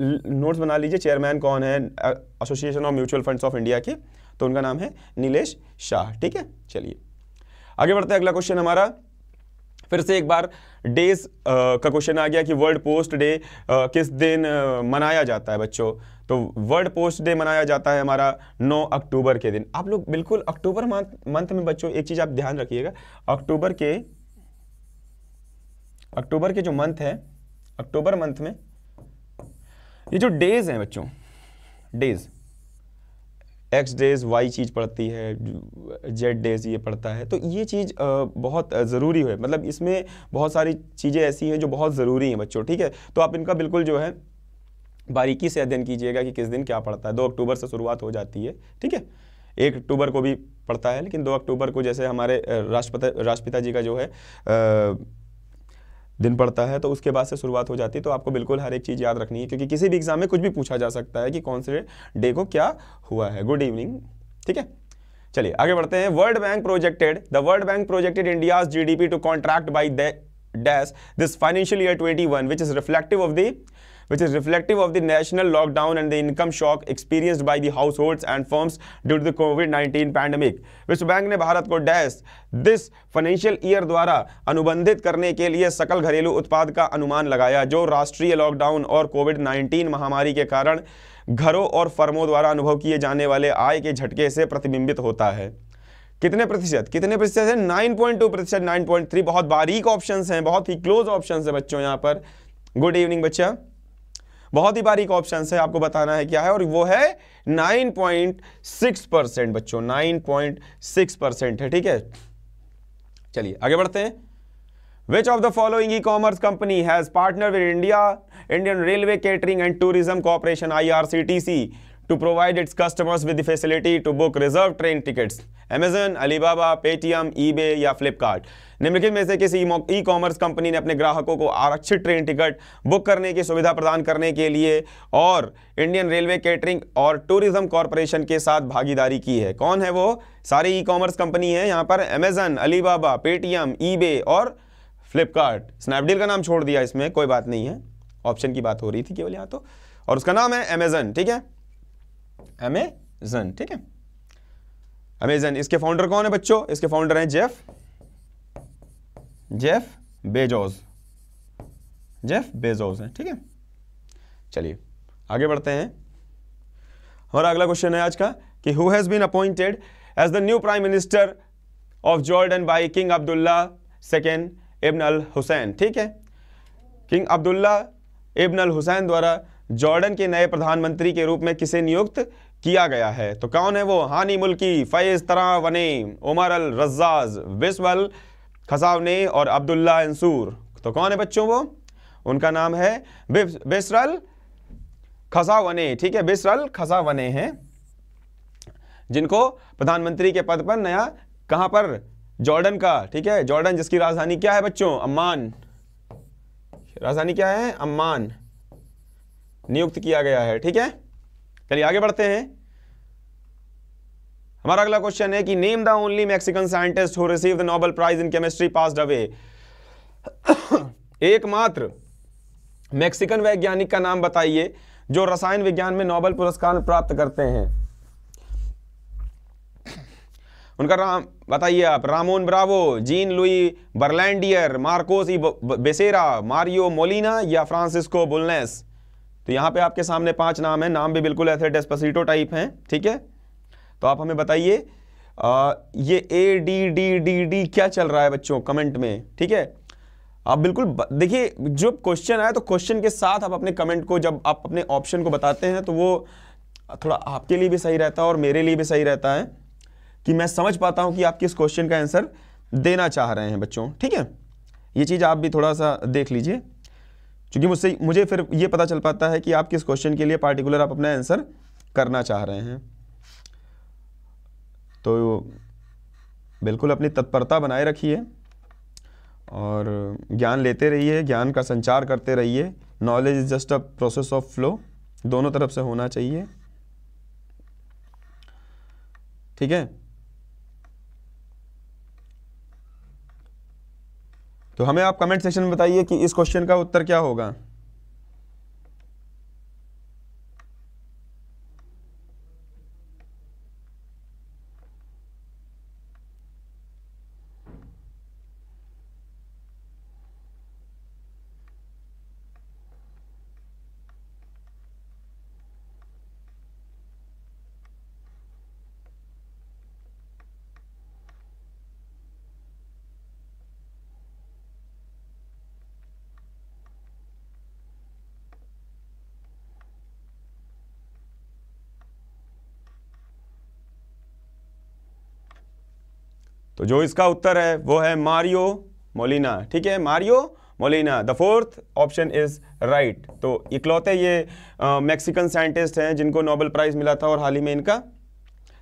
notes बना लीजिए chairman कौन है association of mutual funds of India के तो उनका नाम है नीलेश शाह ठीक है चलिए आगे बढ़ते हैं अगला क्वेश्चन हमारा फिर से एक बार डेज का क्वेश्चन आ गया कि वर्ल्ड पोस्ट डे किस दिन मनाया जाता है बच्चों तो वर्ल्ड पोस्ट डे मनाया जाता है हमारा 9 अक्टूबर के दिन आप लोग बिल्कुल अक्टूबर मंथ में बच्चों एक चीज़ आप ध्यान रखिएगा अक्टूबर के अक्टूबर के जो मंथ है अक्टूबर मंथ में ये जो डेज हैं बच्चों डेज़ एक्स डेज वाई चीज़ पड़ती है जेड डेज ये पड़ता है तो ये चीज़ बहुत ज़रूरी है मतलब इसमें बहुत सारी चीज़ें ऐसी हैं जो बहुत ज़रूरी हैं बच्चों ठीक है तो आप इनका बिल्कुल जो है बारीकी से अध्ययन कीजिएगा कि किस दिन क्या पड़ता है दो अक्टूबर से शुरुआत हो जाती है ठीक है एक अक्टूबर को भी पड़ता है लेकिन दो अक्टूबर को जैसे हमारे राष्ट्रपति राष्ट्रपिता जी का जो है आ, दिन पड़ता है तो उसके बाद से शुरुआत हो जाती है तो आपको बिल्कुल हर एक चीज़ याद रखनी है क्योंकि किसी भी एग्ज़ाम में कुछ भी पूछा जा सकता है कि कौन से डे को क्या हुआ है गुड इवनिंग ठीक है चलिए आगे बढ़ते हैं world bank projected the world bank projected D P to contract by dash this financial year one which is reflective of the which is reflective of the national lockdown and the income shock experienced by the households and firms due to the COVID-19 pandemic. विश्व bank ने भारत को dash this financial year द्वारा अनुबंधित करने के लिए सकल घरेलू उत्पाद का अनुमान लगाया जो राष्ट्रीय लॉकडाउन और कोविड 19 महामारी के कारण घरों और फर्मों द्वारा अनुभव किए जाने वाले आय के झटके से प्रतिबिंबित होता है कितने प्रतिशत कितने प्रतिशत है नाइन पॉइंट टू प्रतिशत नाइन पॉइंट थ्री बहुत बारीक ऑप्शन हैं बहुत ही क्लोज ऑप्शन है बच्चों यहाँ पर गुड इवनिंग बच्चा बहुत ही बारीक ऑप्शन है आपको बताना है क्या है और वो है 9.6 परसेंट बच्चों 9.6 परसेंट है ठीक है चलिए आगे बढ़ते हैं which of the following e-commerce company has partner with India Indian railway catering and tourism corporation I R C C T to provide its customers with the facility to book reserved train tickets. Amazon, Alibaba, Paytm, eBay या Flipkart निम्नलिखित में से किसी ई e-commerce company ने अपने ग्राहकों को आरक्षित ट्रेन टिकट बुक करने की सुविधा प्रदान करने के लिए और इंडियन रेलवे कैटरिंग और टूरिज्म कॉरपोरेशन के साथ भागीदारी की है कौन है वो सारी ई कॉमर्स कंपनी है यहाँ पर अमेजन अलीबाबा पेटीएम ई और फ्लिपकार्ट स्नैपडील का नाम छोड़ दिया इसमें कोई बात नहीं है ऑप्शन की बात हो रही थी केवल यहाँ तो और उसका नाम है अमेजन ठीक है अमेजन ठीक है अमेजन इसके फाउंडर कौन है बच्चों इसके फाउंडर हैं Jeff Jeff Bezos Jeff Bezos हैं ठीक है चलिए आगे बढ़ते हैं हमारा अगला क्वेश्चन है आज का कि who has been appointed as the new prime minister of Jordan by King Abdullah second ibn Al Hussein ठीक है King Abdullah ibn Al Hussein द्वारा जॉर्डन के नए प्रधानमंत्री के रूप में किसे नियुक्त किया गया है तो कौन है वो हानि मुल्की फैज़ तरा वने उमर अल रज्जाज बिस्वल खसावने और अब्दुल्ला इंसूर तो कौन है बच्चों वो उनका नाम है बिसरल खसावने ठीक है बिसरल खसावने हैं जिनको प्रधानमंत्री के पद पर नया कहां पर जॉर्डन का ठीक है जॉर्डन जिसकी राजधानी क्या है बच्चों अम्मान राजधानी क्या है अम्मान नियुक्त किया गया है ठीक है चलिए आगे बढ़ते हैं हमारा अगला क्वेश्चन है कि name the only Mexican scientist who receive the Nobel prize in chemistry pass away एकमात्र मैक्सिकन वैज्ञानिक का नाम बताइए जो रसायन विज्ञान में नोबेल पुरस्कार प्राप्त करते हैं उनका नाम बताइए आप Ramon Bravo Jean Louis Berlandier Marcos Becerra Mario Molina या फ्रांसिस्को बुलनेस तो यहाँ पे आपके सामने पांच नाम है नाम भी बिल्कुल ऐसे डेस्पसीटो टाइप हैं ठीक है तो आप हमें बताइए ये A D D D D क्या चल रहा है बच्चों कमेंट में ठीक है आप बिल्कुल देखिए जो क्वेश्चन आया तो क्वेश्चन के साथ आप अपने कमेंट को जब आप अपने ऑप्शन को बताते हैं तो वो थोड़ा आपके लिए भी सही रहता है और मेरे लिए भी सही रहता है कि मैं समझ पाता हूँ कि आप किस क्वेश्चन का आंसर देना चाह रहे हैं बच्चों ठीक है ये चीज़ आप भी थोड़ा सा देख लीजिए क्योंकि मुझसे मुझे फिर ये पता चल पाता है कि आप किस क्वेश्चन के लिए पार्टिकुलर आप अपना आंसर करना चाह रहे हैं तो बिल्कुल अपनी तत्परता बनाए रखिए और ज्ञान लेते रहिए ज्ञान का संचार करते रहिए knowledge is just a process of flow दोनों तरफ से होना चाहिए ठीक है तो हमें आप कमेंट सेक्शन में बताइए कि इस क्वेश्चन का उत्तर क्या होगा जो इसका उत्तर है वो है मारियो मोलिना ठीक है Mario Molina the fourth option is right तो इकलौते ये मैक्सिकन साइंटिस्ट हैं जिनको नोबेल प्राइज़ मिला था और हाल ही में इनका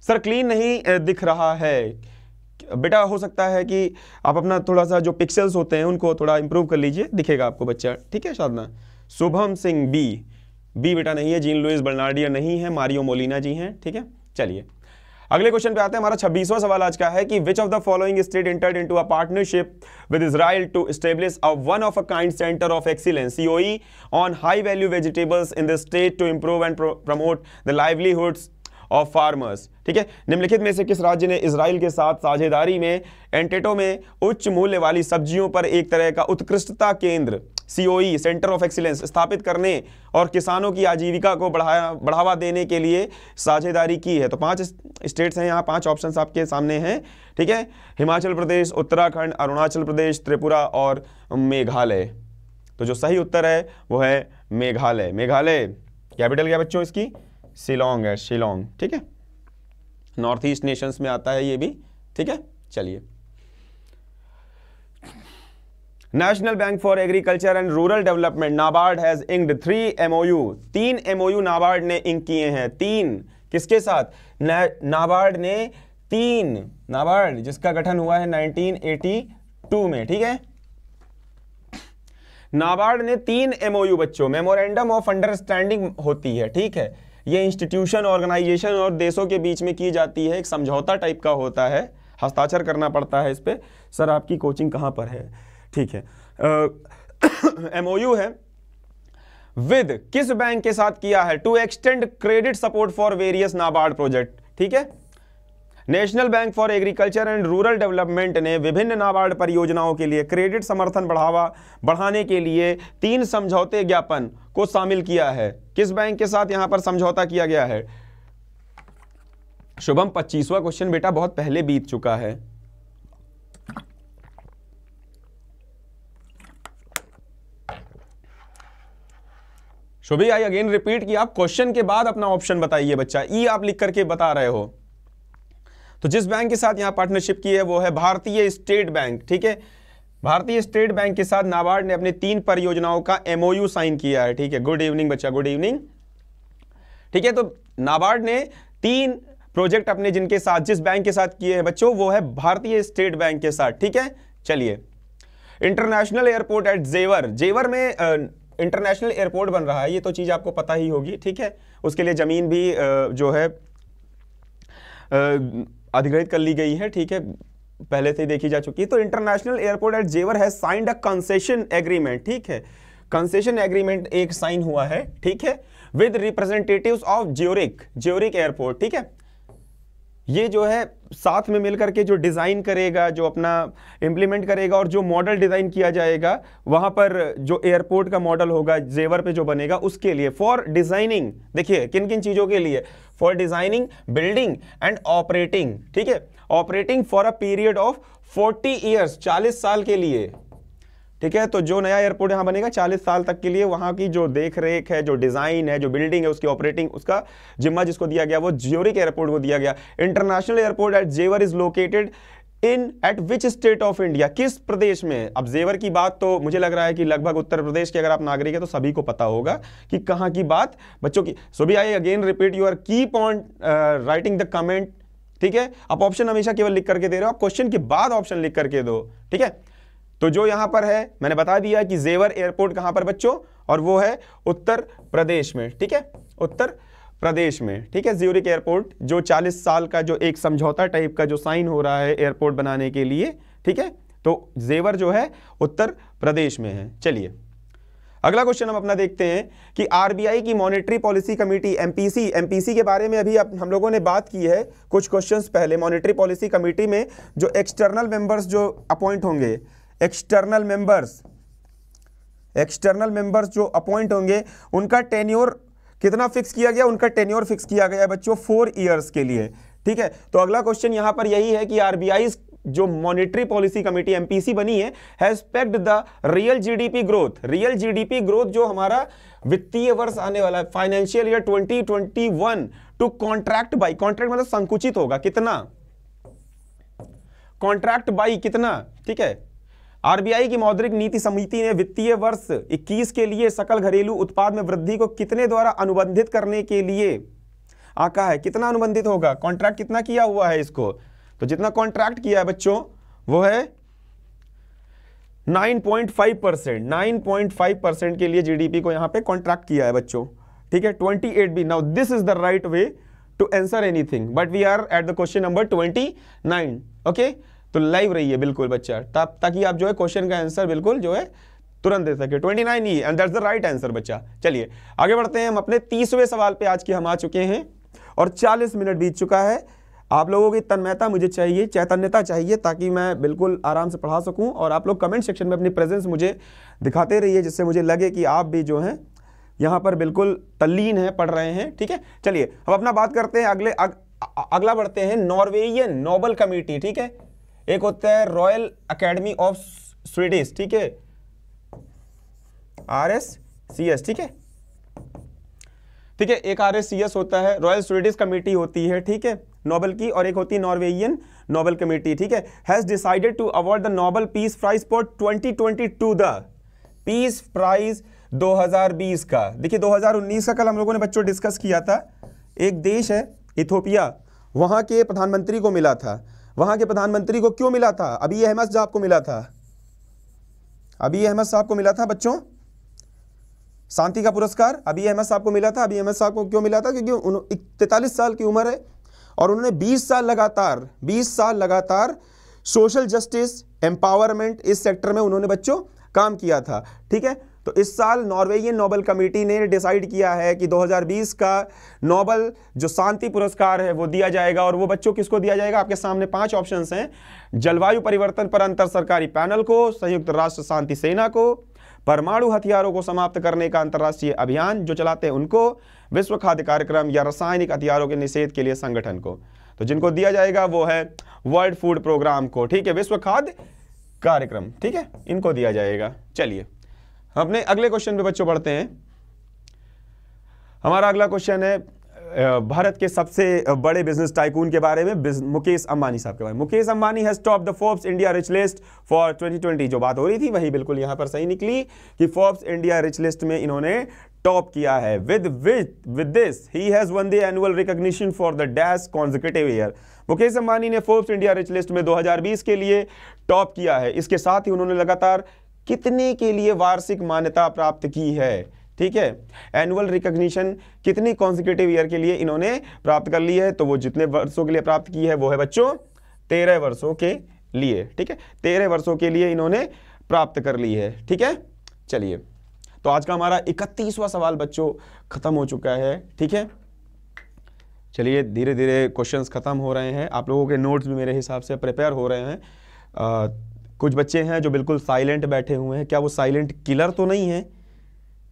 सर क्लीन नहीं दिख रहा है बेटा हो सकता है कि आप अपना थोड़ा सा जो पिक्सल्स होते हैं उनको थोड़ा इम्प्रूव कर लीजिए दिखेगा आपको बच्चा ठीक है साधना शुभम सिंह बी बी बेटा नहीं है जीन लुइस बर्नार्डियर नहीं है मारियो मोलिना जी हैं ठीक है चलिए अगले क्वेश्चन पे आते हैं हमारा छब्बीसवां सवाल आज का है कि which of the following state entered into a partnership with Israel to establish a one of a kind centre of excellence COE on high value vegetables in the state to improve and promote the livelihoods of farmers ठीक है निम्नलिखित में से किस राज्य ने Israel के साथ साझेदारी में एंटेटो में उच्च मूल्य वाली सब्जियों पर एक तरह का उत्कृष्टता केंद्र सीओई सेंटर ऑफ एक्सीलेंस स्थापित करने और किसानों की आजीविका को बढ़ाया बढ़ावा देने के लिए साझेदारी की है तो पांच स्टेट्स हैं यहाँ पांच ऑप्शंस आपके सामने हैं ठीक है हिमाचल प्रदेश उत्तराखंड अरुणाचल प्रदेश त्रिपुरा और मेघालय तो जो सही उत्तर है वो है मेघालय मेघालय कैपिटल क्या बच्चों इसकी शिलोंग है शिलोंग ठीक है नॉर्थ ईस्ट नेशंस में आता है ये भी ठीक है चलिए national bank for agriculture and rural development NABARD has inked three MOU तीन एमओयू नाबार्ड ने इंक किए हैं तीन किसके साथ नाबार्ड ने तीन नाबार्ड जिसका गठन हुआ है 1982 में ठीक है नाबार्ड ने तीन एमओयू बच्चों मेमोरेंडम ऑफ अंडरस्टैंडिंग होती है ठीक है ये इंस्टीट्यूशन ऑर्गेनाइजेशन और देशों के बीच में की जाती है एक समझौता टाइप का होता है हस्ताक्षर करना पड़ता है इस पर सर आपकी कोचिंग कहाँ पर है ठीक है एम <coughs> है विद किस बैंक के साथ किया है to extend credit support for various NABARD project ठीक है national bank for agriculture and rural development ने विभिन्न नाबार्ड परियोजनाओं के लिए क्रेडिट समर्थन बढ़ावा बढ़ाने के लिए तीन समझौते ज्ञापन को शामिल किया है किस बैंक के साथ यहां पर समझौता किया गया है शुभम पच्चीसवा क्वेश्चन बेटा बहुत पहले बीत चुका है शोभी आई अगेन रिपीट कि आप क्वेश्चन के बाद अपना ऑप्शन बताइए बच्चा ई e आप लिख करके बता रहे हो तो जिस बैंक के साथ यहां पार्टनरशिप की है वो है भारतीय स्टेट बैंक ठीक है भारतीय स्टेट बैंक के साथ नाबार्ड ने अपनी तीन परियोजनाओं का एमओयू साइन किया है ठीक है गुड इवनिंग बच्चा गुड इवनिंग ठीक है तो नाबार्ड ने तीन प्रोजेक्ट अपने जिनके साथ जिस बैंक के साथ किए हैं बच्चों वो है भारतीय स्टेट बैंक के साथ ठीक है चलिए इंटरनेशनल एयरपोर्ट एट जेवर जेवर में इंटरनेशनल एयरपोर्ट बन रहा है ये तो चीज़ आपको पता ही होगी ठीक है उसके लिए ज़मीन भी जो है अधिग्रहित कर ली गई है ठीक है पहले से ही देखी जा चुकी है तो इंटरनेशनल एयरपोर्ट एट जेवर है साइंड अ कंसेशन एग्रीमेंट ठीक है कंसेशन एग्रीमेंट एक साइन हुआ है ठीक है with representatives of Zurich Zurich airport ठीक है ये जो है साथ में मिलकर के जो डिज़ाइन करेगा जो अपना इम्प्लीमेंट करेगा और जो मॉडल डिज़ाइन किया जाएगा वहाँ पर जो एयरपोर्ट का मॉडल होगा जेवर पे जो बनेगा उसके लिए फॉर डिज़ाइनिंग देखिए किन किन चीज़ों के लिए for designing building and operating ठीक है operating for a period of 40 years 40 साल के लिए ठीक है तो जो नया एयरपोर्ट यहां बनेगा 40 साल तक के लिए वहां की जो देख रेख है जो डिज़ाइन है जो बिल्डिंग है उसकी ऑपरेटिंग उसका जिम्मा जिसको दिया गया वो ज्योरिक एयरपोर्ट को दिया गया international airport at Jewar is located in at which state of India किस प्रदेश में अब जेवर की बात तो मुझे लग रहा है कि लगभग उत्तर प्रदेश के अगर आप नागरिक है तो सभी को पता होगा कि कहां की बात बच्चों की सो भी I again repeat your keep on writing the comment ठीक है आप ऑप्शन हमेशा केवल लिख करके दे रहे हो आप क्वेश्चन के बाद ऑप्शन लिख करके दो ठीक है तो जो यहाँ पर है मैंने बता दिया कि जेवर एयरपोर्ट कहाँ पर बच्चों और वो है उत्तर प्रदेश में ठीक है उत्तर प्रदेश में ठीक है ज्यूरिक एयरपोर्ट जो 40 साल का जो एक समझौता टाइप का जो साइन हो रहा है एयरपोर्ट बनाने के लिए ठीक है तो जेवर जो है उत्तर प्रदेश में है चलिए अगला क्वेश्चन हम अपना देखते हैं कि आरबीआई की monetary policy committee MPC MPC के बारे में अभी हम लोगों ने बात की है कुछ क्वेश्चंस पहले मॉनेटरी पॉलिसी कमेटी में जो एक्सटर्नल मेंबर्स जो अपॉइंट होंगे एक्सटर्नल मेंबर्स एक्सटर्नल मेंबर्स जो अपॉइंट होंगे उनका टेन्योर कितना फिक्स किया गया उनका टेन्योर फिक्स किया गया है बच्चों फोर ईयर्स के लिए ठीक है तो अगला क्वेश्चन यहां पर यही है कि आरबीआई जो मॉनिटरी पॉलिसी कमेटी एमपीसी बनी है has packed the real GDP growth real GDP growth जो हमारा वित्तीय वर्ष आने वाला है financial year 2021 to contract by contract मतलब संकुचित होगा कितना कॉन्ट्रैक्ट बाई कितना ठीक है आरबीआई की मौद्रिक नीति समिति ने वित्तीय वर्ष 21 के लिए सकल घरेलू उत्पाद में वृद्धि को कितने द्वारा अनुबंधित करने के लिए आका है कितना अनुबंधित होगा कॉन्ट्रैक्ट कितना किया हुआ है इसको तो जितना कॉन्ट्रैक्ट किया है बच्चों वो है 9.5 परसेंट नाइन परसेंट के लिए जीडीपी को यहां पे कॉन्ट्रैक्ट किया है बच्चों ठीक है 28 B now this is the right way to answer anything but we are at the question number 29 okay okay? तो लाइव रहिए बिल्कुल बच्चा तब ताकि आप जो है क्वेश्चन का आंसर बिल्कुल जो है तुरंत दे सके 29 ही and that's the right answer बच्चा चलिए आगे बढ़ते हैं हम अपने तीसवें सवाल पे आज के हम आ चुके हैं और 40 मिनट बीत चुका है आप लोगों की तन्मयता मुझे चाहिए चैतन्यता चाहिए ताकि मैं बिल्कुल आराम से पढ़ा सकूं और आप लोग कमेंट सेक्शन में अपनी प्रेजेंस मुझे दिखाते रहिए जिससे मुझे लगे कि आप भी जो हैं यहाँ पर बिल्कुल तल्लीन हैं पढ़ रहे हैं ठीक है चलिए अब अपना बात करते हैं अगले अग, अगला बढ़ते हैं नॉर्वेजियन नोबल कमेटी ठीक है एक होता है रॉयल अकेडमी ऑफ स्वीडिश ठीक है आर एस सी एस ठीक है ठीक है एक आर एस सी एस होता है रॉयल स्वीडिश कमेटी होती है ठीक है नोबल की और एक होती है नॉर्वेजियन नोबल कमेटी ठीक है has decided to award the Nobel peace prize for 2022 the peace prize 2020 का देखिए 2019 का कल हम लोगों ने बच्चों डिस्कस किया था एक देश है इथोपिया वहां के प्रधानमंत्री को मिला था वहां के प्रधानमंत्री को क्यों मिला था अभी अहमद साहब को मिला था अभी अहमद साहब को मिला था बच्चों शांति का पुरस्कार अभी अहमद साहब को मिला था अभी अहमद साहब को क्यों मिला था क्योंकि इकतालीस साल की उम्र है और उन्होंने 20 साल लगातार 20 साल लगातार सोशल जस्टिस एम्पावरमेंट इस सेक्टर में उन्होंने बच्चों काम किया था ठीक है तो इस साल नॉर्वेजियन नोबल कमेटी ने डिसाइड किया है कि 2020 का नोबल जो शांति पुरस्कार है वो दिया जाएगा और वो बच्चों किसको दिया जाएगा आपके सामने पांच ऑप्शन हैं जलवायु परिवर्तन पर अंतर सरकारी पैनल को संयुक्त राष्ट्र शांति सेना को परमाणु हथियारों को समाप्त करने का अंतर्राष्ट्रीय अभियान जो चलाते हैं उनको विश्व खाद्य कार्यक्रम या रासायनिक हथियारों के निषेध के लिए संगठन को तो जिनको दिया जाएगा वो है वर्ल्ड फूड प्रोग्राम को ठीक है विश्व खाद्य कार्यक्रम ठीक है इनको दिया जाएगा चलिए अपने अगले क्वेश्चन पे बच्चों पढ़ते हैं हमारा अगला क्वेश्चन है भारत के सबसे बड़े बिजनेस टाइकून के बारे में मुकेश अंबानी साहब के बारे में Mukesh Ambani has top the Forbes India rich list for 2020 जो बात हो रही थी वही बिल्कुल यहां पर सही निकली कि फोर्ब्स इंडिया रिच लिस्ट में इन्होंने टॉप किया है with with with this he has won the annual recognition for the dash consecutive year Mukesh Ambani ने फोर्ब्स इंडिया रिच लिस्ट में 2020 के लिए टॉप किया है इसके साथ ही उन्होंने लगातार कितने के लिए वार्षिक मान्यता प्राप्त की है ठीक है एनुअल रिकग्निशन कितनी कॉन्सिक्यूटिव ईयर के लिए इन्होंने प्राप्त कर ली है तो वो जितने वर्षों के लिए प्राप्त की है वो है बच्चों तेरह वर्षों के लिए ठीक है तेरह वर्षों के लिए इन्होंने प्राप्त कर ली है ठीक है चलिए तो आज का हमारा इकतीसवां सवाल बच्चों खत्म हो चुका है ठीक है चलिए धीरे धीरे क्वेश्चंस खत्म हो रहे हैं आप लोगों के नोट्स भी मेरे हिसाब से प्रिपेयर हो रहे हैं आ, कुछ बच्चे हैं जो बिल्कुल साइलेंट बैठे हुए हैं क्या वो साइलेंट किलर तो नहीं है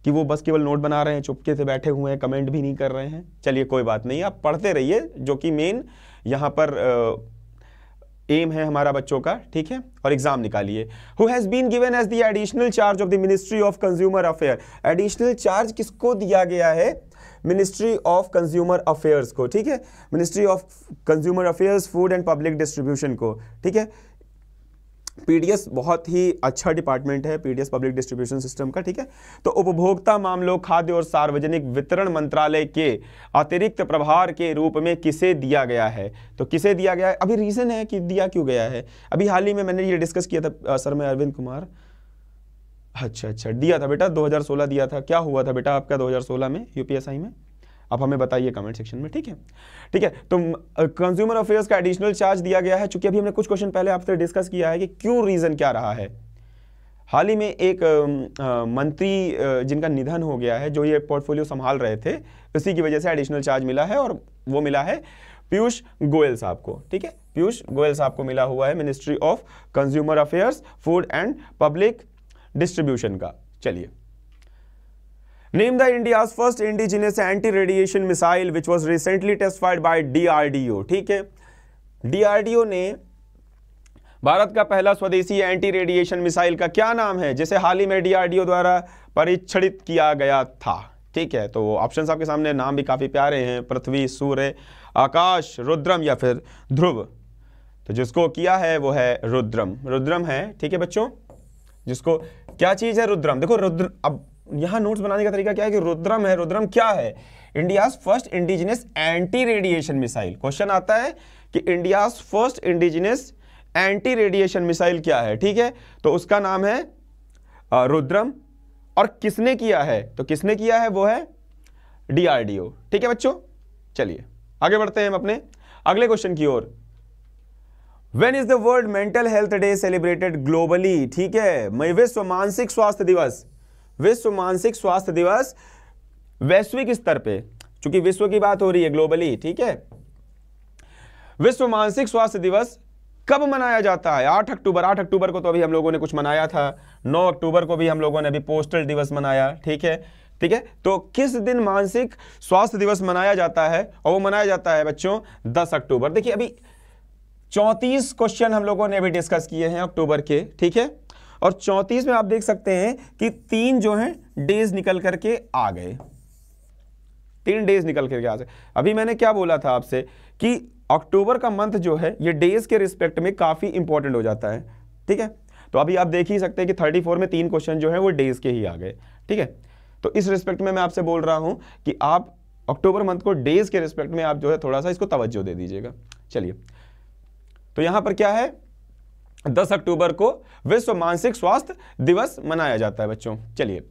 कि वो बस केवल नोट बना रहे हैं चुपके से बैठे हुए हैं कमेंट भी नहीं कर रहे हैं चलिए कोई बात नहीं आप पढ़ते रहिए जो कि मेन यहाँ पर एम है हमारा बच्चों का ठीक है और एग्जाम निकालिए who has been given as the additional charge of the ministry of consumer affair additional charge किसको दिया गया है मिनिस्ट्री ऑफ कंज्यूमर अफेयर्स को ठीक है ministry of consumer affairs food and public distribution को ठीक है पीडीएस बहुत ही अच्छा डिपार्टमेंट है पीडीएस पब्लिक डिस्ट्रीब्यूशन सिस्टम का ठीक है तो उपभोक्ता मामलों खाद्य और सार्वजनिक वितरण मंत्रालय के अतिरिक्त प्रभार के रूप में किसे दिया गया है तो किसे दिया गया है अभी रीज़न है कि दिया क्यों गया है अभी हाल ही में मैंने ये डिस्कस किया था सर मैं अरविंद कुमार अच्छा अच्छा दिया था बेटा 2016 दिया था क्या हुआ था बेटा आपका 2016 में यूपीएसआई में आप हमें बताइए कमेंट सेक्शन में ठीक है ठीक है तो कंज्यूमर अफेयर्स का एडिशनल चार्ज दिया गया है चूंकि अभी हमने कुछ क्वेश्चन पहले आपसे डिस्कस किया है कि क्यों रीज़न क्या रहा है हाल ही में एक आ, मंत्री जिनका निधन हो गया है जो ये पोर्टफोलियो संभाल रहे थे उसी की वजह से एडिशनल चार्ज मिला है और वो मिला है पीयूष गोयल साहब को ठीक है पीयूष गोयल साहब को मिला हुआ है ministry of consumer affairs food and public distribution का चलिए Name the India's first indigenous anti-radiation missile which was recently testified by DRDO. ठीक है DRDO ने भारत का पहला स्वदेशी एंटी रेडिएशन मिसाइल का क्या नाम है जिसे हाल ही में डीआरडीओ द्वारा परीक्षणित किया गया था ठीक है तो ऑप्शन आपके सामने नाम भी काफ़ी प्यारे हैं पृथ्वी सूर्य आकाश रुद्रम या फिर ध्रुव तो जिसको किया है वो है रुद्रम रुद्रम है ठीक है बच्चों जिसको क्या चीज़ है रुद्रम देखो रुद्र अब यहाँ नोट्स बनाने का तरीका क्या है कि रुद्रम है रुद्रम क्या है India's first indigenous anti radiation missile question आता है कि India's first indigenous anti radiation missile क्या है ठीक है तो उसका नाम है रुद्रम और किसने किया है तो किसने किया है वो है डीआरडीओ ठीक है बच्चों चलिए आगे बढ़ते हैं हम अपने अगले क्वेश्चन की ओर when is the world mental health day celebrated globally ठीक है मई विश्व मानसिक स्वास्थ्य दिवस विश्व मानसिक स्वास्थ्य दिवस वैश्विक स्तर पे चूंकि विश्व की बात हो रही है ग्लोबली ठीक है विश्व मानसिक स्वास्थ्य दिवस कब मनाया जाता है आठ अक्टूबर आठ अक्टूबर को तो अभी हम लोगों ने कुछ मनाया था नौ अक्टूबर को भी हम लोगों ने अभी पोस्टल दिवस मनाया ठीक है ठीक है तो किस दिन मानसिक स्वास्थ्य दिवस मनाया जाता है और वो मनाया जाता है बच्चों दस अक्टूबर देखिए अभी चौंतीस क्वेश्चन हम लोगों ने अभी डिस्कस किए हैं अक्टूबर के ठीक है और चौंतीस में आप देख सकते हैं कि तीन जो हैं डेज निकल करके आ गए तीन डेज निकल करके आ गए अभी मैंने क्या बोला था आपसे कि अक्टूबर का मंथ जो है ये डेज के रिस्पेक्ट में काफ़ी इंपॉर्टेंट हो जाता है ठीक है तो अभी आप देख ही सकते हैं कि थर्टी फोर में तीन क्वेश्चन जो है वो डेज के ही आ गए ठीक है तो इस रिस्पेक्ट में मैं आपसे बोल रहा हूं कि आप अक्टूबर मंथ को डेज के रिस्पेक्ट में आप जो है थोड़ा सा इसको तवज्जो दे दीजिएगा चलिए तो यहां पर क्या है 10 अक्टूबर को विश्व मानसिक स्वास्थ्य दिवस मनाया जाता है बच्चों चलिए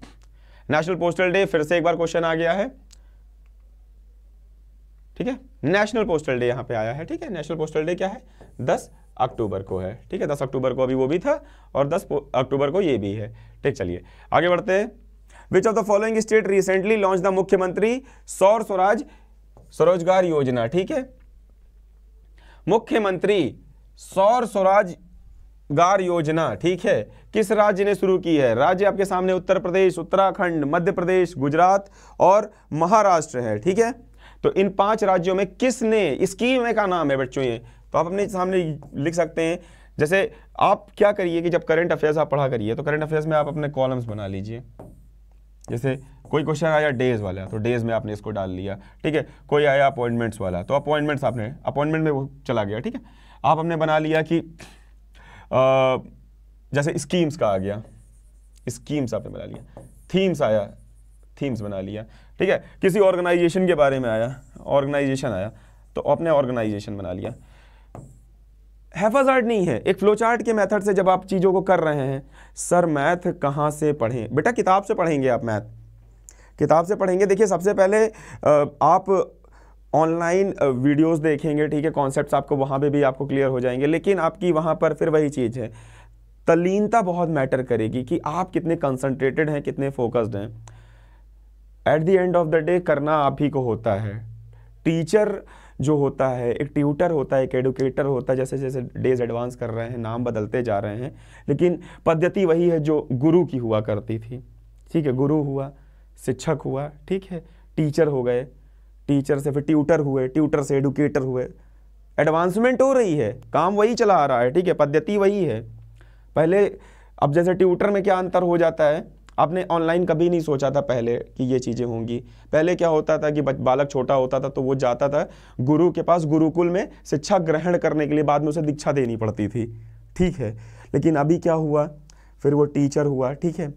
नेशनल पोस्टल डे फिर से एक बार क्वेश्चन आ गया है ठीक है नेशनल पोस्टल डे यहां पे आया है ठीक है नेशनल पोस्टल डे क्या है दस अक्टूबर को है ठीक है दस अक्टूबर को अभी वो भी था और दस अक्टूबर को ये भी है ठीक चलिए आगे बढ़ते हैं which of the following state recently launch the Mukhyamantri Saur Swaraj स्वरोजगार योजना ठीक है मुख्यमंत्री सौर स्वराज गार योजना ठीक है किस राज्य ने शुरू की है राज्य आपके सामने उत्तर प्रदेश उत्तराखंड मध्य प्रदेश गुजरात और महाराष्ट्र है ठीक है तो इन पांच राज्यों में किसने स्कीम का नाम है बच्चों ये तो आप अपने सामने लिख सकते हैं जैसे आप क्या करिए कि जब करंट अफेयर्स आप पढ़ा करिए तो करंट अफेयर्स में आप अपने कॉलम्स बना लीजिए जैसे कोई क्वेश्चन आया डेज वाला तो डेज में आपने इसको डाल लिया ठीक है कोई आया अपॉइंटमेंट्स वाला तो अपॉइंटमेंट्स आपने अपॉइंटमेंट में वो चला गया ठीक है आप हमने बना लिया कि जैसे स्कीम्स का आ गया स्कीम्स आपने बना लिया थीम्स आया थीम्स बना लिया ठीक है किसी ऑर्गेनाइजेशन के बारे में आया ऑर्गेनाइजेशन आया तो आपने ऑर्गेनाइजेशन बना लिया हैफाजार्ट नहीं है एक फ्लोचार्ट के मेथड से जब आप चीज़ों को कर रहे हैं सर मैथ कहाँ से पढ़ें बेटा किताब से पढ़ेंगे आप मैथ किताब से पढ़ेंगे देखिए सबसे पहले आप ऑनलाइन वीडियोस देखेंगे ठीक है कॉन्सेप्ट आपको वहाँ पे भी आपको क्लियर हो जाएंगे लेकिन आपकी वहाँ पर फिर वही चीज़ है तलीनता बहुत मैटर करेगी कि आप कितने कंसनट्रेटेड हैं कितने फोकस्ड हैं at the end of the day करना आप ही को होता है टीचर जो होता है एक ट्यूटर होता है एक एडुकेटर होता है जैसे जैसे डेज एडवांस कर रहे हैं नाम बदलते जा रहे हैं लेकिन पद्धति वही है जो गुरु की हुआ करती थी ठीक है गुरु हुआ शिक्षक हुआ ठीक है टीचर हो गए टीचर से फिर ट्यूटर हुए ट्यूटर से एडुकेटर हुए एडवांसमेंट हो रही है काम वही चला आ रहा है ठीक है पद्धति वही है पहले अब जैसे ट्यूटर में क्या अंतर हो जाता है आपने ऑनलाइन कभी नहीं सोचा था पहले कि ये चीज़ें होंगी पहले क्या होता था कि बालक छोटा होता था तो वो जाता था गुरु के पास गुरुकुल में शिक्षा ग्रहण करने के लिए बाद में उसे दीक्षा देनी पड़ती थी ठीक है लेकिन अभी क्या हुआ फिर वो टीचर हुआ ठीक है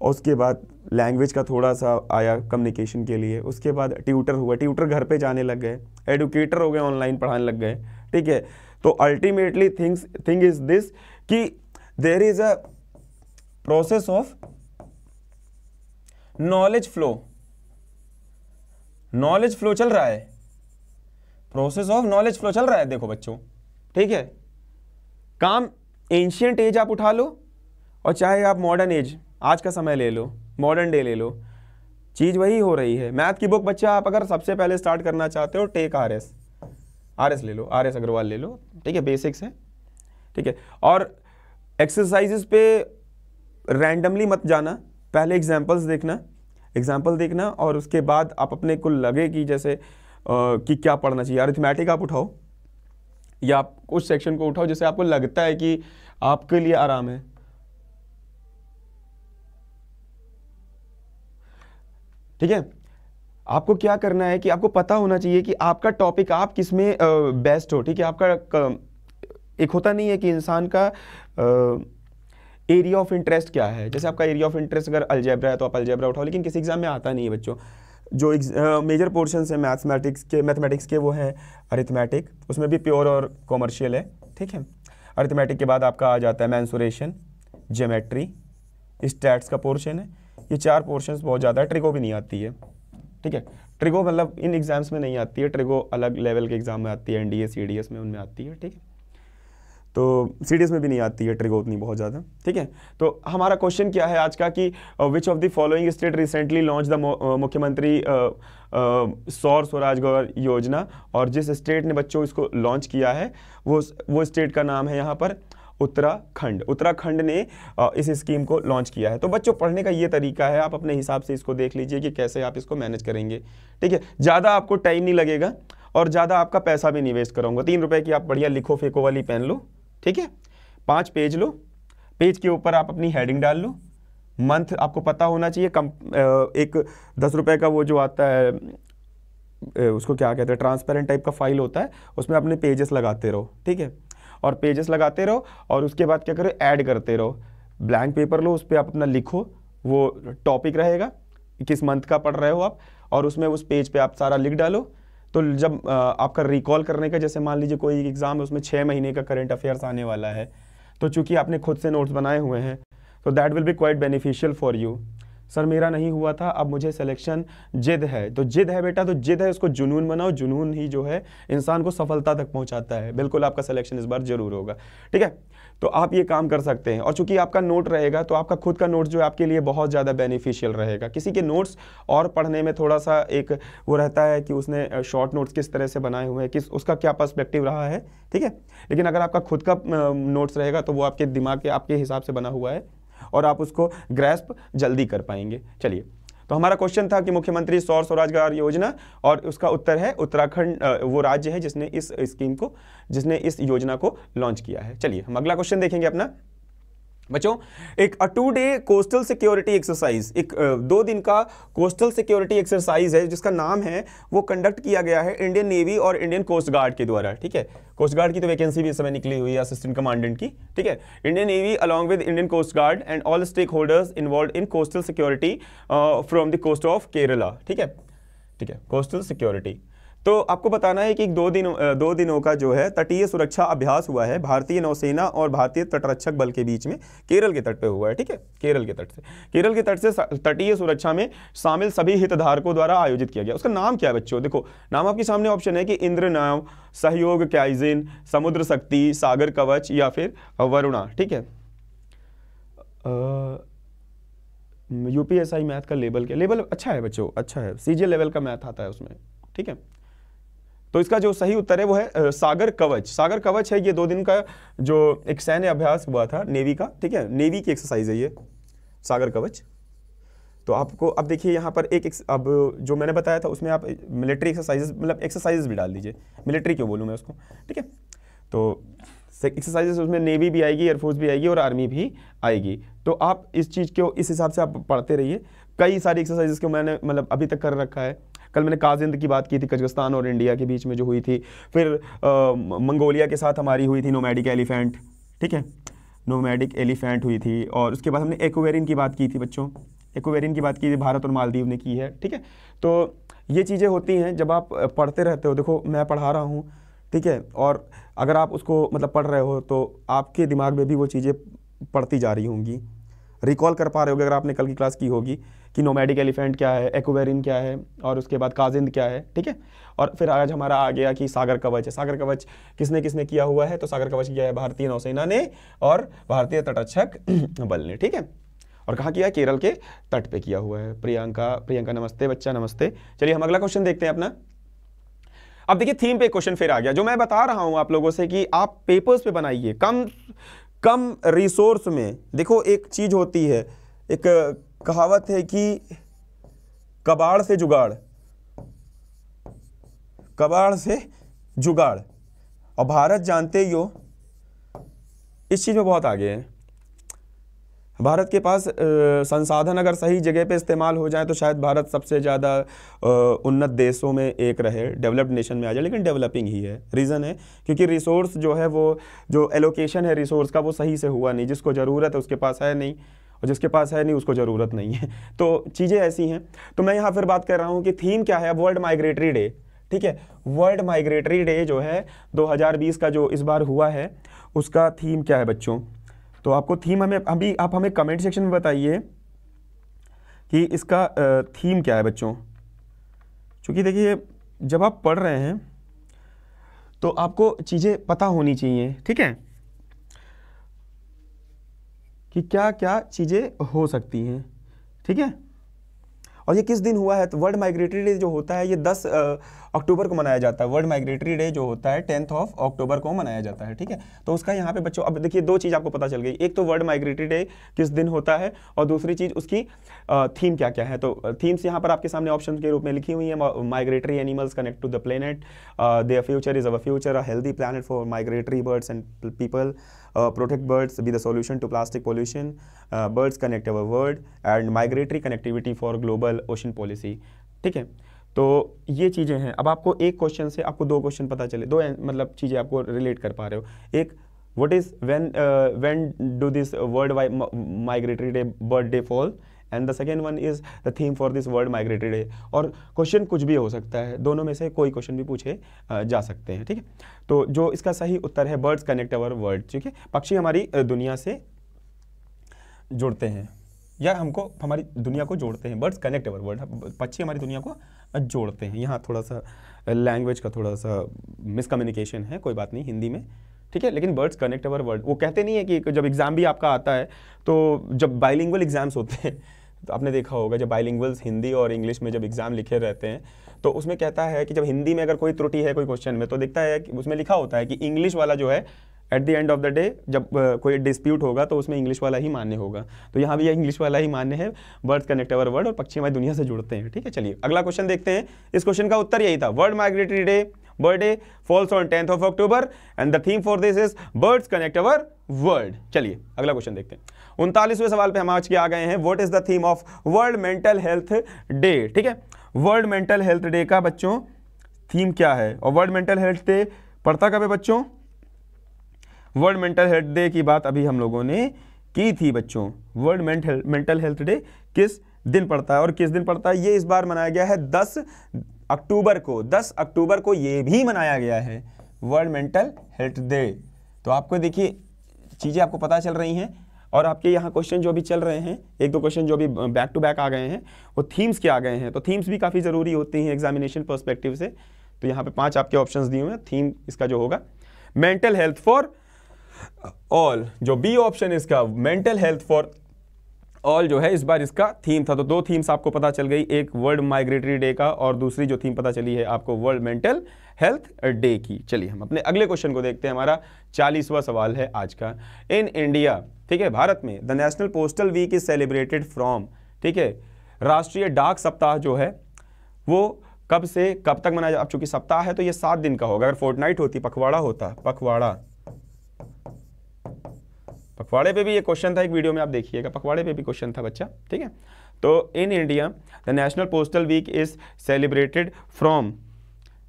और उसके बाद लैंग्वेज का थोड़ा सा आया कम्युनिकेशन के लिए उसके बाद ट्यूटर हुआ ट्यूटर घर पे जाने लग गए एडुकेटर हो गए ऑनलाइन पढ़ाने लग गए ठीक है तो ultimately things thing is this कि there is a process of knowledge flow knowledge flow चल रहा है प्रोसेस ऑफ नॉलेज फ्लो चल रहा है देखो बच्चों ठीक है काम एंशियंट एज आप उठा लो और चाहे आप मॉडर्न एज आज का समय ले लो मॉडर्न डे ले लो चीज़ वही हो रही है मैथ की बुक बच्चा आप अगर सबसे पहले स्टार्ट करना चाहते हो take R S R S ले लो आर एस अग्रवाल ले लो ठीक है बेसिक्स है ठीक है और एक्सरसाइजेस पे रैंडमली मत जाना पहले एग्जाम्पल्स देखना एग्जाम्पल देखना और उसके बाद आप अपने को लगे कि जैसे आ, कि क्या पढ़ना चाहिए अरिथमेटिक आप उठाओ या आप उस सेक्शन को उठाओ जैसे आपको लगता है कि आपके लिए आराम है ठीक है आपको क्या करना है कि आपको पता होना चाहिए कि आपका टॉपिक आप किस में बेस्ट हो ठीक है आपका एक होता नहीं है कि इंसान का एरिया ऑफ इंटरेस्ट क्या है जैसे आपका एरिया ऑफ इंटरेस्ट अगर अलजेब्रा है तो आप अल्जेब्रा उठाओ लेकिन किसी एग्ज़ाम में आता नहीं है बच्चों जो मेजर पोर्शन है मैथमेटिक्स के मैथमेटिक्स के वो है अरिथमेटिक उसमें भी प्योर और कॉमर्शियल है ठीक है अरिथमेटिक के बाद आपका आ जाता है मैंसुरेशन जोमेट्री स्टैट्स का पोर्शन है ये चार पोर्शन बहुत ज़्यादा है ट्रिगो भी नहीं आती है ठीक है ट्रिगो मतलब इन एग्ज़ाम्स में नहीं आती है ट्रिगो अलग लेवल के एग्ज़ाम में आती है एन डी में उनमें आती है ठीक है तो सी में भी नहीं आती है ट्रिगो उतनी बहुत ज़्यादा ठीक है तो हमारा क्वेश्चन क्या है आज का कि which of the following state recently launch the Mukhyamantri uh, uh, सौर स्वराज गौर योजना और जिस स्टेट ने बच्चों इसको लॉन्च किया है वो वो स्टेट का नाम है यहाँ पर उत्तराखंड उत्तराखंड ने इस स्कीम को लॉन्च किया है तो बच्चों पढ़ने का ये तरीका है आप अपने हिसाब से इसको देख लीजिए कि कैसे आप इसको मैनेज करेंगे ठीक है ज़्यादा आपको टाइम नहीं लगेगा और ज़्यादा आपका पैसा भी नहीं वेस्ट करूँगा तीन रुपये की आप बढ़िया लिखो फेंको वाली पेन लो ठीक है पाँच पेज लो पेज के ऊपर आप अपनी हेडिंग डाल लो मंथ आपको पता होना चाहिए कम एक दस रुपये का वो जो आता है उसको क्या कहते हैं ट्रांसपेरेंट टाइप का फाइल होता है उसमें अपने पेजेस लगाते रहो ठीक है और पेजेस लगाते रहो और उसके बाद क्या करो ऐड करते रहो ब्लैंक पेपर लो उस पर आप अपना लिखो वो टॉपिक रहेगा किस मंथ का पढ़ रहे हो आप और उसमें उस पेज पे आप सारा लिख डालो तो जब आपका रिकॉल करने का जैसे मान लीजिए कोई एग्ज़ाम है उसमें छः महीने का करेंट अफेयर्स आने वाला है तो चूंकि आपने खुद से नोट्स बनाए हुए हैं तो that will be quite beneficial for you sir मेरा नहीं हुआ था अब मुझे सिलेक्शन जिद है तो जिद है बेटा तो जिद है उसको जुनून बनाओ जुनून ही जो है इंसान को सफलता तक पहुंचाता है बिल्कुल आपका सिलेक्शन इस बार जरूर होगा ठीक है तो आप ये काम कर सकते हैं और चूंकि आपका नोट रहेगा तो आपका खुद का नोट्स जो है आपके लिए बहुत ज़्यादा बेनिफिशियल रहेगा किसी के नोट्स और पढ़ने में थोड़ा सा एक वो रहता है कि उसने शॉर्ट नोट्स किस तरह से बनाए हुए हैं किस उसका क्या पर्सपेक्टिव रहा है ठीक है लेकिन अगर आपका खुद का नोट्स रहेगा तो वो आपके दिमाग के आपके हिसाब से बना हुआ है और आप उसको ग्रेस्प जल्दी कर पाएंगे चलिए तो हमारा क्वेश्चन था कि मुख्यमंत्री सौर स्वराजगार योजना और उसका उत्तर है उत्तराखंड वो राज्य है जिसने इस स्कीम को जिसने इस योजना को लॉन्च किया है चलिए हम अगला क्वेश्चन देखेंगे अपना बच्चों एक two day coastal security exercise एक दो दिन का कोस्टल सिक्योरिटी एक्सरसाइज है जिसका नाम है वो कंडक्ट किया गया है इंडियन नेवी और इंडियन कोस्ट गार्ड के द्वारा ठीक है कोस्ट गार्ड की तो वैकेंसी भी इस समय निकली हुई है असिस्टेंट कमांडेंट की ठीक है Indian navy along with Indian coast guard and all stakeholders involve in coastal security from the coast of Kerala ठीक है ठीक है कोस्टल सिक्योरिटी तो आपको बताना है कि दो दिनों दो दिनों का जो है तटीय सुरक्षा अभ्यास हुआ है भारतीय नौसेना और भारतीय तटरक्षक बल के बीच में केरल के तट पे हुआ है ठीक है केरल के तट से केरल के तट से तटीय सुरक्षा में शामिल सभी हितधारकों द्वारा आयोजित किया गया उसका नाम क्या है बच्चों देखो नाम आपके सामने ऑप्शन है कि इंद्र नाम सहयोग कैजिन समुद्र शक्ति सागर कवच या फिर वरुणा ठीक है यूपीएसआई मैथ का लेबल क्या लेबल अच्छा है बच्चों अच्छा है सीजे लेवल का मैथ आता है उसमें ठीक है तो इसका जो सही उत्तर है वो है सागर कवच सागर कवच है ये दो दिन का जो एक सैन्य अभ्यास हुआ था नेवी का ठीक है नेवी की एक्सरसाइज है ये सागर कवच तो आपको अब देखिए यहाँ पर एक, एक अब जो मैंने बताया था उसमें आप मिलिट्री एक्सरसाइजेस मतलब एक्सरसाइजेस भी डाल दीजिए मिलिट्री क्यों बोलूँ मैं उसको ठीक है तो एक्सरसाइजेस उसमें नेवी भी आएगी एयरफोर्स भी आएगी और आर्मी भी आएगी तो आप इस चीज़ को इस हिसाब से आप पढ़ते रहिए कई सारी एक्सरसाइजेस को मैंने मतलब अभी तक कर रखा है कल मैंने काजिंद की बात की थी कजगस्तान और इंडिया के बीच में जो हुई थी फिर आ, मंगोलिया के साथ हमारी हुई थी नोमैडिक एलिफेंट ठीक है नोमैडिक एलिफेंट हुई थी और उसके बाद हमने एकोवेरिन की बात की थी बच्चों एकोवेरिन की बात की थी भारत और मालदीव ने की है ठीक है तो ये चीज़ें होती हैं जब आप पढ़ते रहते हो देखो मैं पढ़ा रहा हूँ ठीक है और अगर आप उसको मतलब पढ़ रहे हो तो आपके दिमाग में भी वो चीज़ें पढ़ती जा रही होंगी रिकॉल कर पा रहे होगे अगर आपने कल की क्लास की होगी कि नोमैडिक एलिफेंट क्या है एक्वेरिन क्या है और उसके बाद काजिंद क्या है ठीक है और फिर आज हमारा आ गया कि सागर कवच है सागर कवच किसने किसने किया हुआ है तो सागर कवच किया है भारतीय नौसेना ने और भारतीय तटरक्षक <clears throat> बल ने ठीक है और कहाँ किया केरल के तट पे किया हुआ है प्रियंका प्रियंका नमस्ते बच्चा नमस्ते चलिए हम अगला क्वेश्चन देखते हैं अपना अब देखिए थीम पे क्वेश्चन फिर आ गया जो मैं बता रहा हूँ आप लोगों से कि आप पेपर्स पे बनाइए कम कम रिसोर्स में देखो एक चीज़ होती है एक कहावत है कि कबाड़ से जुगाड़ कबाड़ से जुगाड़ और भारत जानते ही हो इस चीज़ में बहुत आगे है भारत के पास संसाधन अगर सही जगह पे इस्तेमाल हो जाए तो शायद भारत सबसे ज़्यादा उन्नत देशों में एक रहे डेवलप्ड नेशन में आ जाए लेकिन डेवलपिंग ही है रीज़न है क्योंकि रिसोर्स जो है वो जो एलोकेशन है रिसोर्स का वो सही से हुआ नहीं जिसको ज़रूरत है उसके पास है नहीं और जिसके पास है नहीं उसको ज़रूरत नहीं है तो चीज़ें ऐसी हैं तो मैं यहाँ फिर बात कर रहा हूँ कि थीम क्या है वर्ल्ड माइग्रेटरी डे ठीक है वर्ल्ड माइग्रेटरी डे जो है 2020 का जो इस बार हुआ है उसका थीम क्या है बच्चों तो आपको थीम हमें अभी आप हमें कमेंट सेक्शन में बताइए कि इसका थीम क्या है बच्चों क्योंकि देखिए जब आप पढ़ रहे हैं तो आपको चीज़ें पता होनी चाहिए ठीक है कि क्या क्या चीज़ें हो सकती हैं ठीक है और ये किस दिन हुआ है तो वर्ल्ड माइग्रेटरी डे जो होता है ये दस अक्टूबर को मनाया जाता है वर्ल्ड माइग्रेटरी डे जो होता है टेंथ ऑफ अक्टूबर को मनाया जाता है ठीक है तो उसका यहाँ पे बच्चों अब देखिए दो चीज़ आपको पता चल गई एक तो वर्ल्ड माइग्रेटरी डे किस दिन होता है और दूसरी चीज़ उसकी थीम क्या क्या है तो थीम्स यहाँ पर आपके सामने ऑप्शन के रूप में लिखी हुई है migratory animals connect to the planet their future is our future a healthy planet for migratory birds and people protect birds be the solution to plastic pollution birds connect connect our world and migratory connectivity for global ocean ठीक है तो ये चीज़ें हैं अब आपको एक question से आपको दो क्वेश्चन पता चले दो मतलब चीज़ें आपको रिलेट कर पा रहे हो एक what is when uh, do this world migratory day bird day fall and the second one is the theme for this world migratory day और क्वेश्चन कुछ भी हो सकता है दोनों में से कोई क्वेश्चन भी पूछे uh, जा सकते हैं ठीक है तो जो इसका सही उत्तर है बर्ड्स कनेक्ट अवर वर्ल्ड ठीक है पक्षी हमारी uh, दुनिया से जुड़ते हैं या हमको हमारी दुनिया को जोड़ते हैं बर्ड्स कनेक्ट अवर वर्ल्ड पक्षी हमारी दुनिया को जोड़ते हैं यहाँ थोड़ा सा लैंग्वेज का थोड़ा सा मिसकम्युनिकेशन है कोई बात नहीं हिंदी में ठीक है लेकिन वर्ड्स कनेक्ट अवर वर्ड वो कहते नहीं है कि जब एग्ज़ाम भी आपका आता है तो जब बाइलिंगुअल एग्ज़ाम्स होते हैं तो आपने देखा होगा जब बाइलिंगुअल्स हिंदी और इंग्लिश में जब एग्ज़ाम लिखे रहते हैं तो उसमें कहता है कि जब हिंदी में अगर कोई त्रुटि है कोई क्वेश्चन में तो दिखता है कि उसमें लिखा होता है कि इंग्लिश वाला जो है at the end of the day जब uh, कोई डिस्प्यूट होगा तो उसमें इंग्लिश वाला ही मान्य होगा तो यहाँ भी यह इंग्लिश वाला ही मान्य है बर्ड्स कनेक्ट अवर वर्ड और पक्षी हमारी दुनिया से जुड़ते हैं ठीक है चलिए अगला क्वेश्चन देखते हैं इस क्वेश्चन का उत्तर यही था world migratory day bird day falls on tenth of October and the theme for this is birds connect our world चलिए अगला क्वेश्चन देखते हैं उनतालीसवें सवाल पे हम आज के आ गए हैं what is the theme of world mental health day ठीक है वर्ल्ड मेंटल हेल्थ डे का बच्चों थीम क्या है और वर्ल्ड मेंटल हेल्थ डे पढ़ता कब है बच्चों वर्ल्ड मेंटल हेल्थ डे की बात अभी हम लोगों ने की थी बच्चों world mental mental health day किस दिन पड़ता है और किस दिन पड़ता है ये इस बार मनाया गया है दस अक्टूबर को दस अक्टूबर को ये भी मनाया गया है वर्ल्ड मेंटल हेल्थ डे तो आपको देखिए चीज़ें आपको पता चल रही हैं और आपके यहाँ क्वेश्चन जो भी चल रहे हैं एक दो क्वेश्चन जो भी बैक टू बैक आ गए हैं वो थीम्स के आ गए हैं तो थीम्स भी काफ़ी ज़रूरी होती हैं एग्जामिनेशन परस्पेक्टिव से तो यहाँ पे पांच आपके ऑप्शंस दिए हुए हैं थीम इसका जो होगा मेंटल हेल्थ फॉर ऑल जो बी ऑप्शन इसका मेंटल हेल्थ फॉर ऑल जो है इस बार इसका थीम था तो दो थीम्स आपको पता चल गई एक वर्ल्ड माइग्रेटरी डे का और दूसरी जो थीम पता चली है आपको वर्ल्ड मेंटल हेल्थ डे की चलिए हम अपने अगले क्वेश्चन को देखते हैं हमारा चालीसवा सवाल है आज का इन इंडिया ठीक है भारत में the national postal week is celebrated from ठीक है राष्ट्रीय डाक सप्ताह जो है वो कब से कब तक मनाया जा अब चूंकि सप्ताह है तो ये सात दिन का होगा अगर फोर्टनाइट होती पखवाड़ा होता पखवाड़ा पखवाड़े पे भी ये क्वेश्चन था एक वीडियो में आप देखिएगा पखवाड़े पे भी क्वेश्चन था बच्चा ठीक है तो in India the national postal week is celebrated from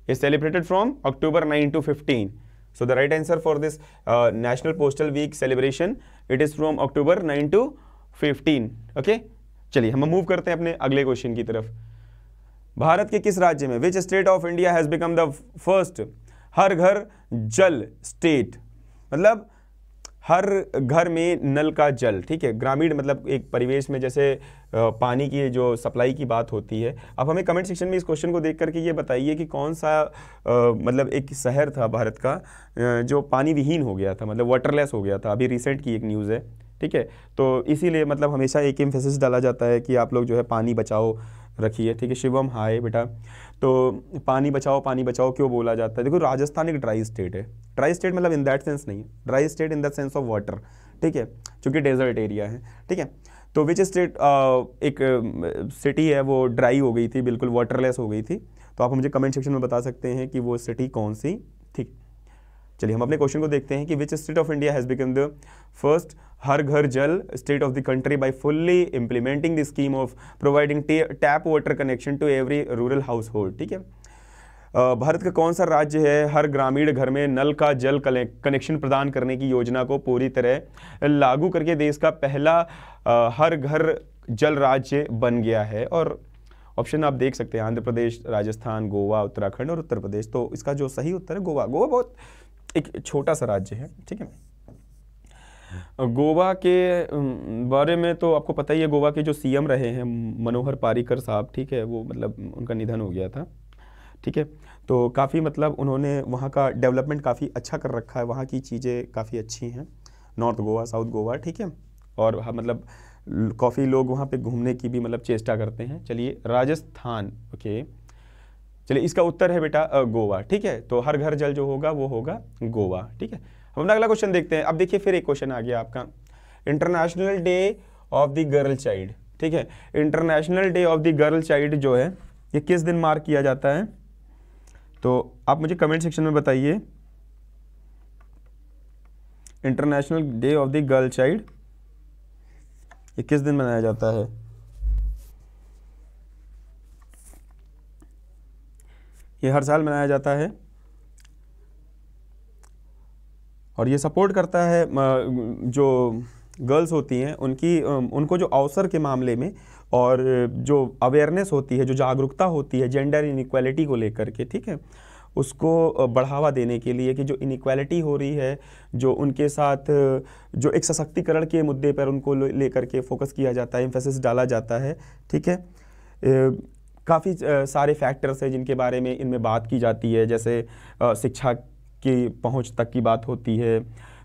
is celebrated from October nine to fifteen so the right answer for this national postal week celebration it is from October nine to fifteen okay चलिए हम move करते हैं अपने अगले question की तरफ भारत के किस राज्य में which state of India has become the first Har Ghar Jal state मतलब हर घर में नल का जल ठीक है ग्रामीण मतलब एक परिवेश में जैसे पानी की जो सप्लाई की बात होती है अब हमें कमेंट सेक्शन में इस क्वेश्चन को देख करके ये बताइए कि कौन सा आ, मतलब एक शहर था भारत का जो पानी विहीन हो गया था मतलब वाटरलेस हो गया था अभी रिसेंट की एक न्यूज़ है ठीक है तो इसीलिए मतलब हमेशा एक इम्फेसिस डाला जाता है कि आप लोग जो है पानी बचाओ रखिए ठीक है शिवम हाय बेटा तो पानी बचाओ पानी बचाओ क्यों बोला जाता है देखो राजस्थान एक ड्राई स्टेट है ड्राई स्टेट मतलब इन दैट सेंस नहीं dry state in the sense of water ठीक है चूँकि डेजर्ट एरिया है ठीक है तो विच स्टेट एक सिटी है वो ड्राई हो गई थी बिल्कुल वाटरलेस हो गई थी तो आप मुझे कमेंट सेक्शन में बता सकते हैं कि वो सिटी कौन सी थी चलिए हम अपने क्वेश्चन को देखते हैं कि which state of India has become the first Har Ghar Jal state of the country by fully implementing the scheme of providing tap water connection to every rural household ठीक है भारत का कौन सा राज्य है हर ग्रामीण घर में नल का जल कनेक्शन प्रदान करने की योजना को पूरी तरह लागू करके देश का पहला हर घर जल राज्य बन गया है और ऑप्शन आप देख सकते हैं आंध्र प्रदेश राजस्थान गोवा उत्तराखंड और उत्तर प्रदेश तो इसका जो सही उत्तर है गोवा गोवा बहुत एक छोटा सा राज्य है ठीक है गोवा के बारे में तो आपको पता ही है गोवा के जो सीएम रहे हैं मनोहर पारिकर साहब ठीक है वो मतलब उनका निधन हो गया था ठीक है तो काफ़ी मतलब उन्होंने वहाँ का डेवलपमेंट काफ़ी अच्छा कर रखा है वहाँ की चीज़ें काफ़ी अच्छी हैं नॉर्थ गोवा साउथ गोवा ठीक है और वहाँ मतलब काफ़ी लोग वहाँ पे घूमने की भी मतलब चेष्टा करते हैं चलिए राजस्थान ओके okay. चलिए इसका उत्तर है बेटा गोवा ठीक है तो हर घर जल जो होगा वो होगा गोवा ठीक है हम अपना अगला क्वेश्चन देखते हैं अब देखिए फिर एक क्वेश्चन आ गया आपका international day of the girl child ठीक है international day of the girl child जो है ये किस दिन मार्क किया जाता है तो आप मुझे कमेंट सेक्शन में बताइए international day of the girl child ये किस दिन मनाया जाता है ये हर साल मनाया जाता है और ये सपोर्ट करता है जो गर्ल्स होती हैं उनकी उनको जो अवसर के मामले में और जो अवेयरनेस होती है जो जागरूकता होती है जेंडर इनक्वालिटी को लेकर के ठीक है उसको बढ़ावा देने के लिए कि जो इनक्वालिटी हो रही है जो उनके साथ जो एक सशक्तिकरण के मुद्दे पर उनको लेकर के फोकस किया जाता है इम्फेसिस डाला जाता है ठीक है काफ़ी सारे फैक्टर्स हैं जिनके बारे में इनमें बात की जाती है जैसे शिक्षा की पहुंच तक की बात होती है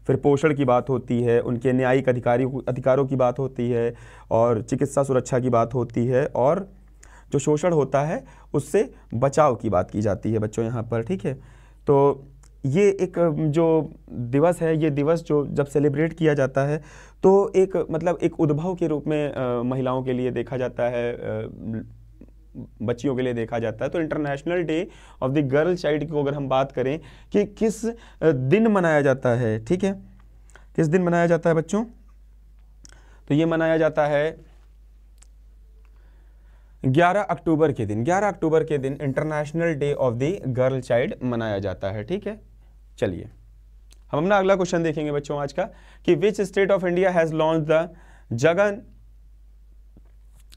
फिर पोषण की बात होती है उनके न्यायिक अधिकारी अधिकारों की बात होती है और चिकित्सा सुरक्षा की बात होती है और जो शोषण होता है उससे बचाव की बात की जाती है बच्चों यहाँ पर ठीक है तो ये एक जो दिवस है ये दिवस जो जब सेलिब्रेट किया जाता है तो एक मतलब एक उद्भव के रूप में महिलाओं के लिए देखा जाता है बच्चियों के लिए देखा जाता है तो international day of the girl child की अगर हम बात करें कि किस दिन मनाया जाता है ठीक है किस दिन मनाया जाता है बच्चों तो ये मनाया जाता है 11 अक्टूबर के दिन 11 अक्टूबर के दिन international day of the girl child मनाया जाता है ठीक है चलिए हम अपना अगला क्वेश्चन देखेंगे बच्चों आज का कि which state of India has launch the Jagan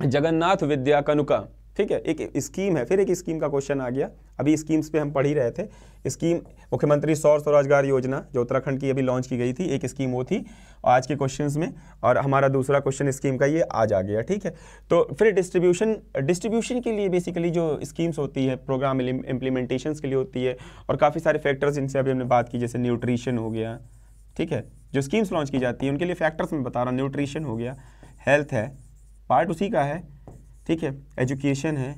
Jagannath Vidya Kanuka ठीक है एक स्कीम है फिर एक स्कीम का क्वेश्चन आ गया अभी स्कीम्स पे हम पढ़ ही रहे थे स्कीम मुख्यमंत्री सौर स्वरोजगार योजना जो उत्तराखंड की अभी लॉन्च की गई थी एक स्कीम वो थी आज के क्वेश्चंस में और हमारा दूसरा क्वेश्चन स्कीम का ये आज आ गया ठीक है तो फिर डिस्ट्रीब्यूशन डिस्ट्रीब्यूशन के लिए बेसिकली जो स्कीम्स होती है प्रोग्राम इम्प्लीमेंटेशन के लिए होती है और काफ़ी सारे फैक्टर्स इनसे अभी हमने बात की जैसे न्यूट्रीशन हो गया ठीक है जो स्कीम्स लॉन्च की जाती है उनके लिए फैक्टर्स में बता रहा हूँ न्यूट्रीशन हो गया हेल्थ है पार्ट उसी का है ठीक है एजुकेशन है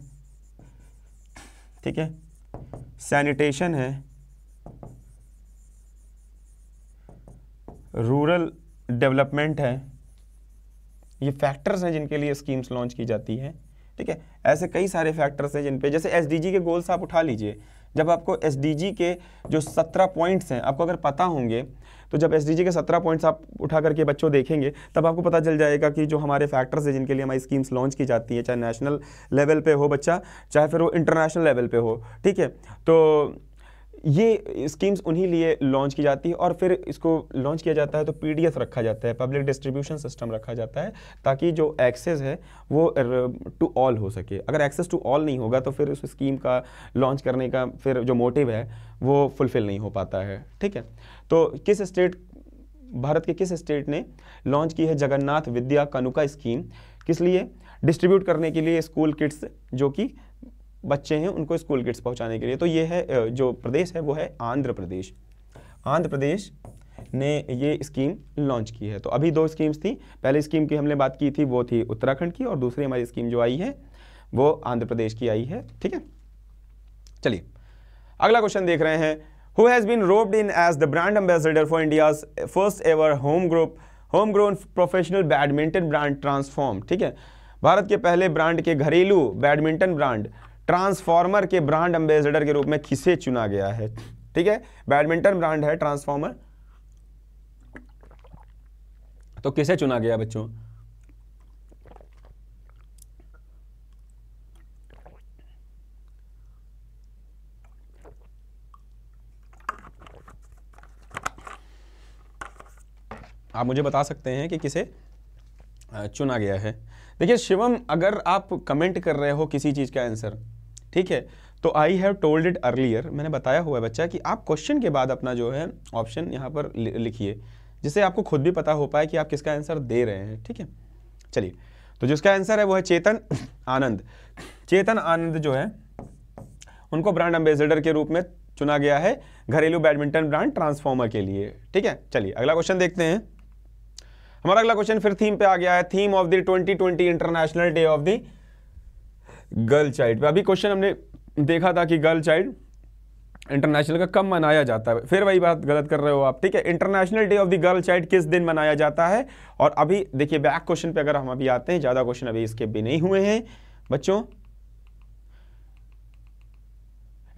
ठीक है सैनिटेशन है रूरल डेवलपमेंट है ये फैक्टर्स हैं जिनके लिए स्कीम्स लॉन्च की जाती है ठीक है ऐसे कई सारे फैक्टर्स हैं जिन पे जैसे एस के गोल्स आप उठा लीजिए जब आपको एस के जो सत्रह पॉइंट्स हैं आपको अगर पता होंगे तो जब एस के सत्रह पॉइंट्स आप उठा करके बच्चों देखेंगे तब आपको पता चल जाएगा कि जो हमारे फैक्टर्स हैं जिनके लिए हमारी स्कीम्स लॉन्च की जाती है चाहे नेशनल लेवल पर हो बच्चा चाहे फिर वो इंटरनेशनल लेवल पर हो ठीक है तो ये स्कीम्स उन्हीं लिए लॉन्च की जाती है और फिर इसको लॉन्च किया जाता है तो पीडीएस रखा जाता है पब्लिक डिस्ट्रीब्यूशन सिस्टम रखा जाता है ताकि जो एक्सेस है वो टू ऑल हो सके अगर एक्सेस टू ऑल नहीं होगा तो फिर उस स्कीम का लॉन्च करने का फिर जो मोटिव है वो फुलफ़िल नहीं हो पाता है ठीक है तो किस स्टेट भारत के किस स्टेट ने लॉन्च की है जगन्नाथ विद्या कनुका स्कीम किस लिए डिस्ट्रीब्यूट करने के लिए स्कूल किट्स जो कि बच्चे हैं उनको स्कूल किट्स पहुंचाने के लिए तो ये है जो प्रदेश है वो है आंध्र प्रदेश आंध्र प्रदेश ने ये स्कीम लॉन्च की है तो अभी दो स्कीम्स थी पहली स्कीम की हमने बात की थी वो थी उत्तराखंड की और दूसरी हमारी स्कीम जो आई है वो आंध्र प्रदेश की आई है ठीक है चलिए अगला क्वेश्चन देख रहे हैं who has been roped in as the brand ambassador for India first ever home group home grown professional badminton brand Transform ठीक है भारत के पहले ब्रांड के घरेलू बैडमिंटन ब्रांड ट्रांसफॉर्मर के ब्रांड एम्बेसडर के रूप में किसे चुना गया है ठीक है बैडमिंटन ब्रांड है ट्रांसफॉर्मर तो किसे चुना गया बच्चों आप मुझे बता सकते हैं कि किसे चुना गया है देखिए शिवम अगर आप कमेंट कर रहे हो किसी चीज़ का आंसर ठीक है तो I have told it earlier मैंने बताया हुआ है बच्चा कि आप क्वेश्चन के बाद अपना जो है ऑप्शन यहाँ पर लिखिए जिससे आपको खुद भी पता हो पाए कि आप किसका आंसर दे रहे हैं ठीक है चलिए तो जिसका आंसर है वो है चेतन आनंद चेतन आनंद जो है उनको ब्रांड एम्बेसडर के रूप में चुना गया है घरेलू बैडमिंटन ब्रांड ट्रांसफॉर्मर के लिए ठीक है चलिए अगला क्वेश्चन देखते हैं हमारा अगला क्वेश्चन फिर थीम पे आ गया है theme of the twenty international day of the girl child पे अभी क्वेश्चन हमने देखा था कि गर्ल चाइल्ड इंटरनेशनल का कब मनाया जाता है फिर वही बात गलत कर रहे हो आप ठीक है international day of the girl child किस दिन मनाया जाता है और अभी देखिए बैक क्वेश्चन पे अगर हम अभी आते हैं ज़्यादा क्वेश्चन अभी इसके भी नहीं हुए हैं बच्चों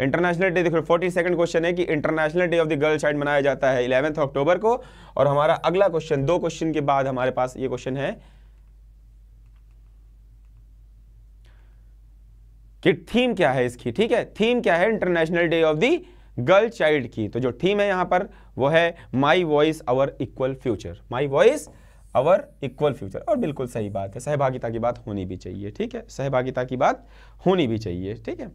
इंटरनेशनल डे देखो फोर्टी सेकंड क्वेश्चन है कि international day of the girl child मनाया जाता है इलेवंथ अक्टूबर को और हमारा अगला क्वेश्चन दो क्वेश्चन के बाद हमारे पास ये क्वेश्चन है कि थीम क्या है इसकी ठीक है थीम क्या है international day of the girl child की तो जो थीम है यहां पर वो है my voice our equal future my voice our equal future और बिल्कुल सही बात है सहभागिता की बात होनी भी चाहिए ठीक है सहभागिता की बात होनी भी चाहिए ठीक है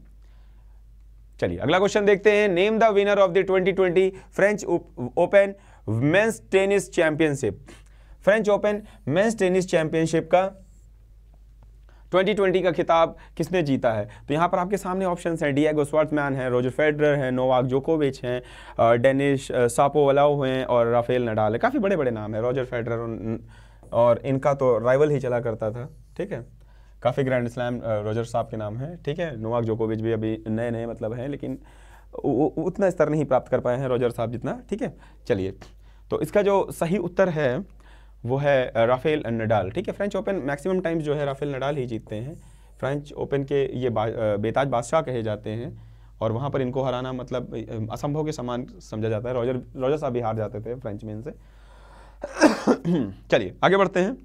चलिए अगला क्वेश्चन देखते हैं name the winner of the 2020 French Open men's tennis championship French Open men's tennis championship का 2020 का खिताब किसने जीता है तो यहाँ पर आपके सामने ऑप्शन हैं डिएगो स्वर्थमैन है रोजर फेडरर हैं नोवाक जोकोविच हैं डेनिश सापो वलाओ हैं और राफेल नडाल है काफ़ी बड़े बड़े नाम हैं रोजर फेडरर और इनका तो राइवल ही चला करता था ठीक है काफ़ी ग्रैंड स्लैम रोजर साहब के नाम है ठीक है नोवाक जोकोविच भी अभी नए नए मतलब हैं लेकिन उतना स्तर नहीं प्राप्त कर पाए हैं रोजर साहब जितना ठीक है चलिए तो इसका जो सही उत्तर है वो है राफेल नडाल ठीक है फ्रेंच ओपन मैक्सिमम टाइम्स जो है राफेल नडाल ही जीतते हैं फ्रेंच ओपन के ये बा, बेताज बादशाह कहे जाते हैं और वहाँ पर इनको हराना मतलब असंभव के समान समझा जाता है रॉजर रॉजर साहब भी हार जाते थे फ्रेंच में से <coughs> चलिए आगे बढ़ते हैं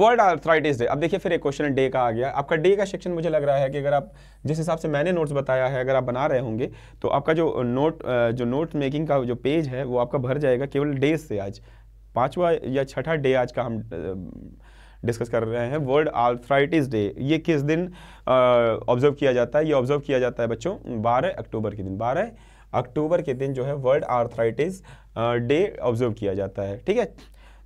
वर्ल्ड आर्थराइटिस डे अब देखिए फिर एक क्वेश्चन डे का आ गया आपका डे का सेक्शन मुझे लग रहा है कि अगर आप जिस हिसाब से मैंने नोट्स बताया है अगर आप बना रहे होंगे तो आपका जो नोट जो नोट मेकिंग का जो पेज है वो आपका भर जाएगा केवल डेज से आज पाँचवा या छठा डे आज का हम डिस्कस कर रहे हैं वर्ल्ड आर्थराइटिस डे ये किस दिन ऑब्जर्व किया जाता है ये ऑब्जर्व किया जाता है बच्चों 12 अक्टूबर के दिन 12 अक्टूबर के दिन जो है वर्ल्ड आर्थराइटिस डे ऑब्जर्व किया जाता है ठीक है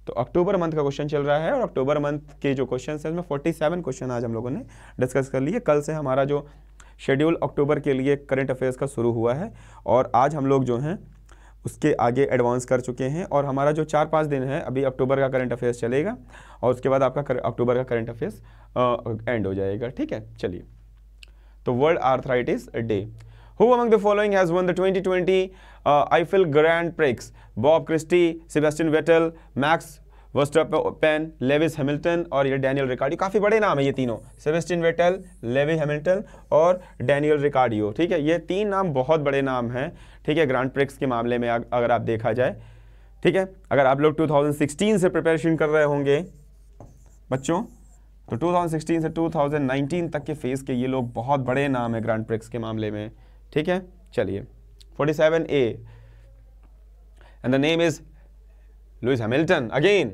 तो अक्टूबर मंथ का क्वेश्चन चल रहा है और अक्टूबर मंथ के जो क्वेश्चन है उसमें फोर्टी सेवन क्वेश्चन आज हम लोगों ने डिस्कस कर लिए कल से हमारा जो शेड्यूल अक्टूबर के लिए करंट अफेयर्स का शुरू हुआ है और आज हम लोग जो हैं उसके आगे एडवांस कर चुके हैं और हमारा जो चार पाँच दिन है अभी अक्टूबर का करंट अफेयर्स चलेगा और उसके बाद आपका अक्टूबर का करंट अफेयर्स एंड हो जाएगा ठीक है चलिए तो world arthritis day who among the following has won the 2020 uh, Eiffel grand Prix? Bob Christie Sebastian Vettel Max Verstappen Lewis Hamilton और ये डैनियल रिकार्डियो काफ़ी बड़े नाम है ये तीनों सेवेस्टिन वेटल लेविस हैमिल्टन और डैनियल रिकार्डियो ठीक है ये तीन नाम बहुत बड़े नाम हैं ठीक है ग्रांड प्रिक्स के मामले में अगर आप देखा जाए ठीक है अगर आप लोग 2016 से प्रिपरेशन कर रहे होंगे बच्चों तो 2016 से 2019 तक के फेज़ के ये लोग बहुत बड़े नाम है ग्रांड प्रिक्स के मामले में ठीक है चलिए 47 A and the name is Lewis Hamilton again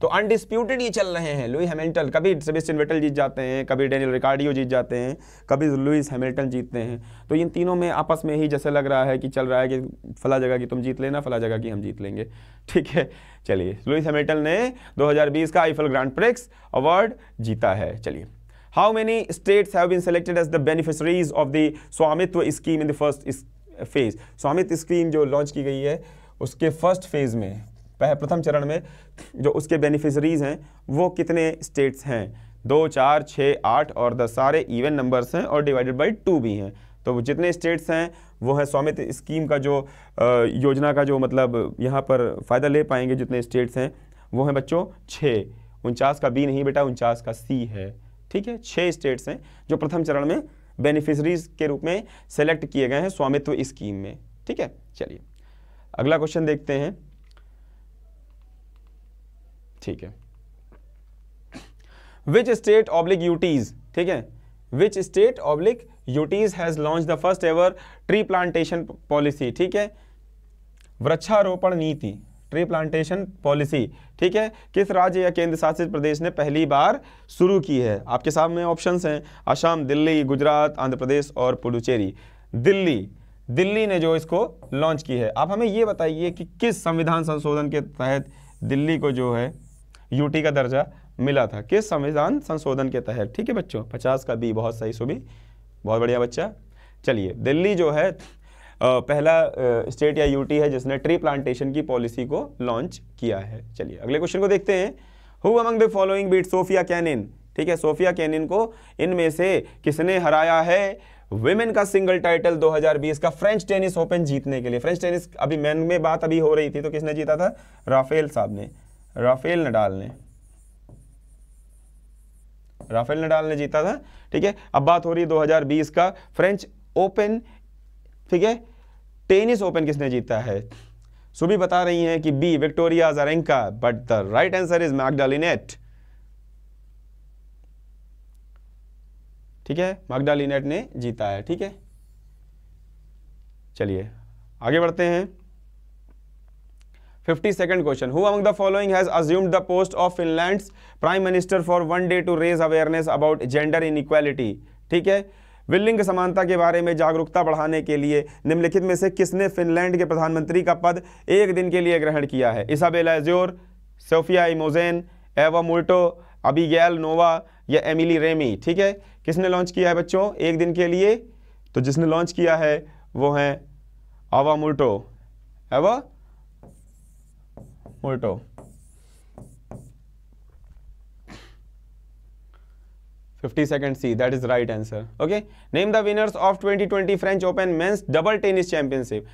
तो अनडिस्प्यूटेड ये चल रहे हैं लुई हैमिल्टन कभी सेबेस्टियन वेटल जीत जाते हैं कभी डेनियल रिकार्डियो जीत जाते हैं कभी लुइस हैमिल्टन जीतते हैं तो इन तीनों में आपस में ही जैसे लग रहा है कि चल रहा है कि फला जगह की तुम जीत लेना फला जगह की हम जीत लेंगे ठीक है चलिए लुइस हैमिल्टन ने दो का आईफल ग्रांड प्रिक्स अवार्ड जीता है चलिए how many states have been selected as the beneficiaries of the Swamitva scheme in the first phase Swamitva scheme जो लॉन्च की गई है उसके फर्स्ट फेज़ में प्रथम चरण में जो उसके बेनिफिशरीज़ हैं वो कितने स्टेट्स हैं दो चार छः आठ और दस सारे इवन नंबर्स हैं और डिवाइडेड बाई टू भी हैं तो जितने स्टेट्स हैं वो है स्वामित्व स्कीम का जो योजना का जो मतलब यहाँ पर फ़ायदा ले पाएंगे जितने स्टेट्स हैं वो हैं बच्चों छः उनचास का बी नहीं बेटा उनचास का सी है ठीक है छः स्टेट्स हैं जो प्रथम चरण में बेनिफिशरीज के रूप में सेलेक्ट किए गए हैं स्वामित्व स्कीम में ठीक है चलिए अगला क्वेश्चन देखते हैं ठीक है विच स्टेट ऑब्लिक यूटीज ठीक है which state oblique UTs has launch the first ever tree plantation policy ठीक है वृक्षारोपण नीति ट्री प्लांटेशन पॉलिसी ठीक है किस राज्य या केंद्र शासित प्रदेश ने पहली बार शुरू की है आपके सामने ऑप्शंस हैं असम दिल्ली गुजरात आंध्र प्रदेश और पुडुचेरी दिल्ली दिल्ली ने जो इसको लॉन्च की है आप हमें ये बताइए कि किस संविधान संशोधन के तहत दिल्ली को जो है यूटी का दर्जा मिला था किस संविधान संशोधन के तहत ठीक है बच्चों पचास का बी बहुत सही सुबी बहुत बढ़िया बच्चा चलिए दिल्ली जो है पहला स्टेट या यूटी है जिसने ट्री प्लांटेशन की पॉलिसी को लॉन्च किया है चलिए अगले क्वेश्चन को देखते हैं who among the following beat Sofia Kenin ठीक है सोफिया कैनिन को इनमें से किसने हराया है वेमेन का सिंगल टाइटल 2020 का फ्रेंच टेनिस ओपन जीतने के लिए फ्रेंच टेनिस अभी मैन में बात अभी हो रही थी तो किसने जीता था राफेल साहब ने राफेल नडाल ने राफेल नडाल ने जीता था ठीक है अब बात हो रही है 2020 का फ्रेंच ओपन ठीक है टेनिस ओपन किसने जीता है सुबह बता रही हैं कि B Victoria Azarenka but the right answer is Magda Linette ठीक है मैगडालिनेट ने जीता है ठीक है चलिए आगे बढ़ते हैं fifty second question who among the following has assumed the post of Finland prime minister for one day to raise awareness about gender inequality ठीक है विलिंग समानता के बारे में जागरूकता बढ़ाने के लिए निम्नलिखित में से किसने फिनलैंड के प्रधानमंत्री का पद एक दिन के लिए ग्रहण किया है इसाबेला एजोर सोफिया इमोजेन एवा मुल्टो अबीगैल नोवा या एमिली रेमी ठीक है किसने लॉन्च किया है बच्चों एक दिन के लिए तो जिसने लॉन्च किया है वो हैं अवा Murto Aava Murto fifty second C that is right answer okay name the winners of 2020 French Open men double tennis championship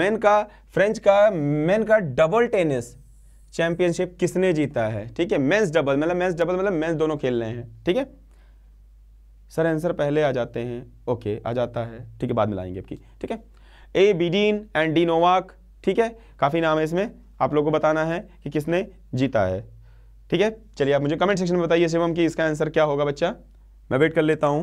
men का फ्रेंच का मेन का डबल टेनिस चैंपियनशिप किसने जीता है ठीक है मेंस डबल मतलब मेंस डबल मतलब मेंस दोनों खेल रहे हैं ठीक है सर आंसर पहले आ जाते हैं ओके आ जाता है ठीक है बाद में लाएंगे आपकी ठीक है ए बीडीन एंड डी नोवाक ठीक है काफ़ी नाम है इसमें आप लोगों को बताना है कि किसने जीता है ठीक है चलिए आप मुझे कमेंट सेक्शन में बताइए शिवम कि इसका आंसर क्या होगा बच्चा मैं वेट कर लेता हूँ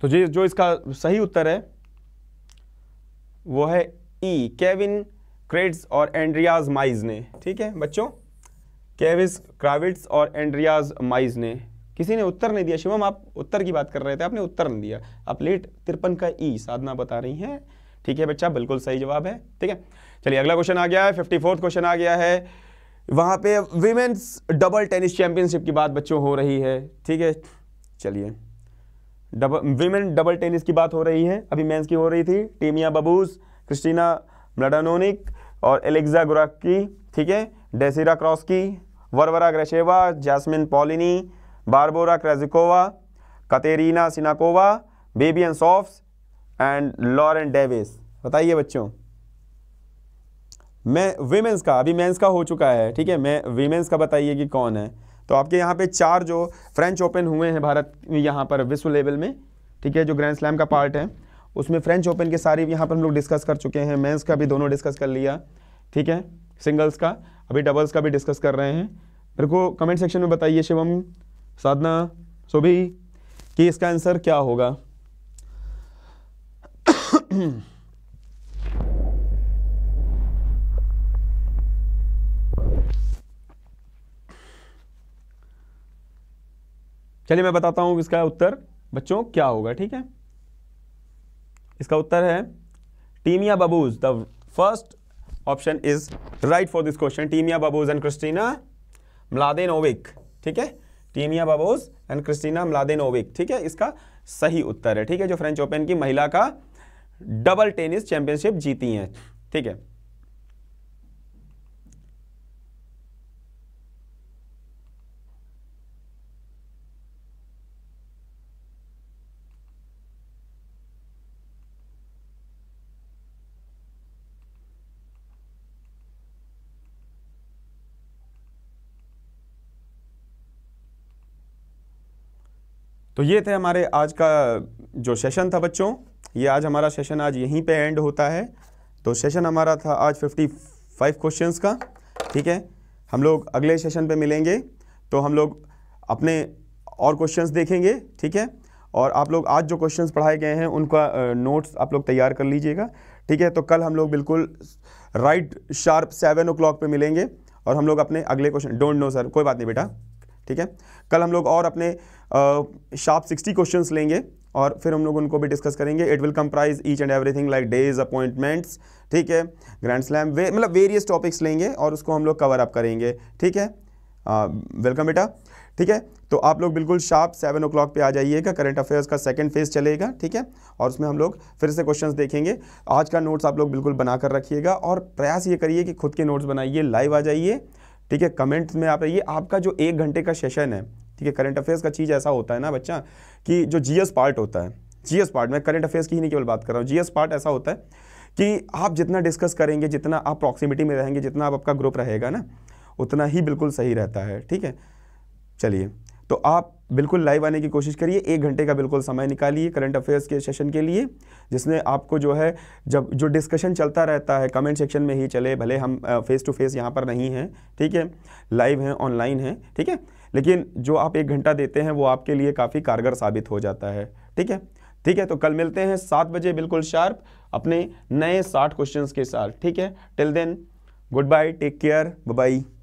तो ये जो इसका सही उत्तर है वो है ई केविन क्रेड्स और एंड्रियाज माइज ने ठीक है बच्चों केविस क्राविड्स और एंड्रियाज माइज ने किसी ने उत्तर नहीं दिया शिवम आप उत्तर की बात कर रहे थे आपने उत्तर नहीं दिया आप लेट तिरपन का ई e साधना बता रही हैं ठीक है बच्चा बिल्कुल सही जवाब है ठीक है चलिए अगला क्वेश्चन आ गया है फिफ्टी फोर्थ क्वेश्चन आ गया है वहाँ पे विमेंस डबल टेनिस चैंपियनशिप की बात बच्चों हो रही है ठीक है चलिए डबल वीमेन डबल टेनिस की बात हो रही है अभी मेंस की हो रही थी टीमिया बबूस क्रिस्टीना मडानोनिक और एलेक्जा गुराक की ठीक है Desirae Krawczyk Varvara Gracheva Jasmine Paolini Barbora Krejcikova Katerina Siniakova Bibiane Schoofs and Lauren Davis बताइए बच्चों मैं वीमेंस का अभी मेंस का हो चुका है ठीक है मैं वीमेंस का बताइए कि कौन है तो आपके यहाँ पे चार जो फ्रेंच ओपन हुए हैं भारत यहाँ पर विश्व लेवल में ठीक है जो ग्रैंड स्लैम का पार्ट है उसमें फ्रेंच ओपन के सारे यहाँ पर हम लोग डिस्कस कर चुके हैं मेंस का भी दोनों डिस्कस कर लिया ठीक है सिंगल्स का अभी डबल्स का भी डिस्कस कर रहे हैं मेरे को कमेंट सेक्शन में बताइए शिवम साधना सोभी कि इसका आंसर क्या होगा चलिए मैं बताता हूं इसका उत्तर बच्चों क्या होगा ठीक है इसका उत्तर है Timea Babos the first option is right for this question Timea Babos and Kristina नोविक ठीक है टीमिया बबूज एंड क्रिस्टीना नोविक ठीक है इसका सही उत्तर है ठीक है जो फ्रेंच ओपन की महिला का डबल टेनिस चैंपियनशिप जीती हैं ठीक है तो ये थे हमारे आज का जो सेशन था बच्चों ये आज हमारा सेशन आज यहीं पे एंड होता है तो सेशन हमारा था आज 55 क्वेश्चंस का ठीक है हम लोग अगले सेशन पे मिलेंगे तो हम लोग अपने और क्वेश्चंस देखेंगे ठीक है और आप लोग आज जो क्वेश्चंस पढ़ाए गए हैं उनका नोट्स आप लोग तैयार कर लीजिएगा ठीक है तो कल हम लोग बिल्कुल right sharp seven o'clock पर मिलेंगे और हम लोग अपने अगले क्वेश्चन डोंट नो सर कोई बात नहीं बेटा ठीक है कल हम लोग और अपने शार्प सिक्सटी क्वेश्चन लेंगे और फिर हम लोग उनको भी डिस्कस करेंगे it will comprise each and everything like days appointments ठीक है ग्रैंड स्लैम वे मतलब वेरियस टॉपिक्स लेंगे और उसको हम लोग कवर अप करेंगे ठीक है वेलकम बेटा ठीक है तो आप लोग बिल्कुल शार्प सेवन ओ क्लॉक पर आ जाइएगा करंट अफेयर्स का सेकंड फेज चलेगा ठीक है और उसमें हम लोग फिर से क्वेश्चंस देखेंगे आज का नोट्स आप लोग बिल्कुल बना कर रखिएगा और प्रयास ये करिए कि खुद के नोट्स बनाइए लाइव आ जाइए ठीक है कमेंट्स में आप ये आपका जो एक घंटे का सेशन है ठीक है करंट अफेयर्स का चीज़ ऐसा होता है ना बच्चा कि जो जीएस पार्ट होता है जीएस पार्ट में करंट अफेयर्स की ही नहीं केवल बात कर रहा हूँ जीएस पार्ट ऐसा होता है कि आप जितना डिस्कस करेंगे जितना आप प्रॉक्सिमिटी में रहेंगे जितना आप आपका ग्रुप रहेगा ना उतना ही बिल्कुल सही रहता है ठीक है चलिए तो आप बिल्कुल लाइव आने की कोशिश करिए एक घंटे का बिल्कुल समय निकालिए करंट अफेयर्स के सेशन के लिए जिसमें आपको जो है जब जो डिस्कशन चलता रहता है कमेंट सेक्शन में ही चले भले हम फेस टू फेस यहाँ पर नहीं हैं ठीक है लाइव हैं ऑनलाइन हैं ठीक है लेकिन जो आप एक घंटा देते हैं वो आपके लिए काफ़ी कारगर साबित हो जाता है ठीक है ठीक है तो कल मिलते हैं सात बजे बिल्कुल शार्प अपने नए साठ क्वेश्चन के साथ ठीक है till then goodbye take care bye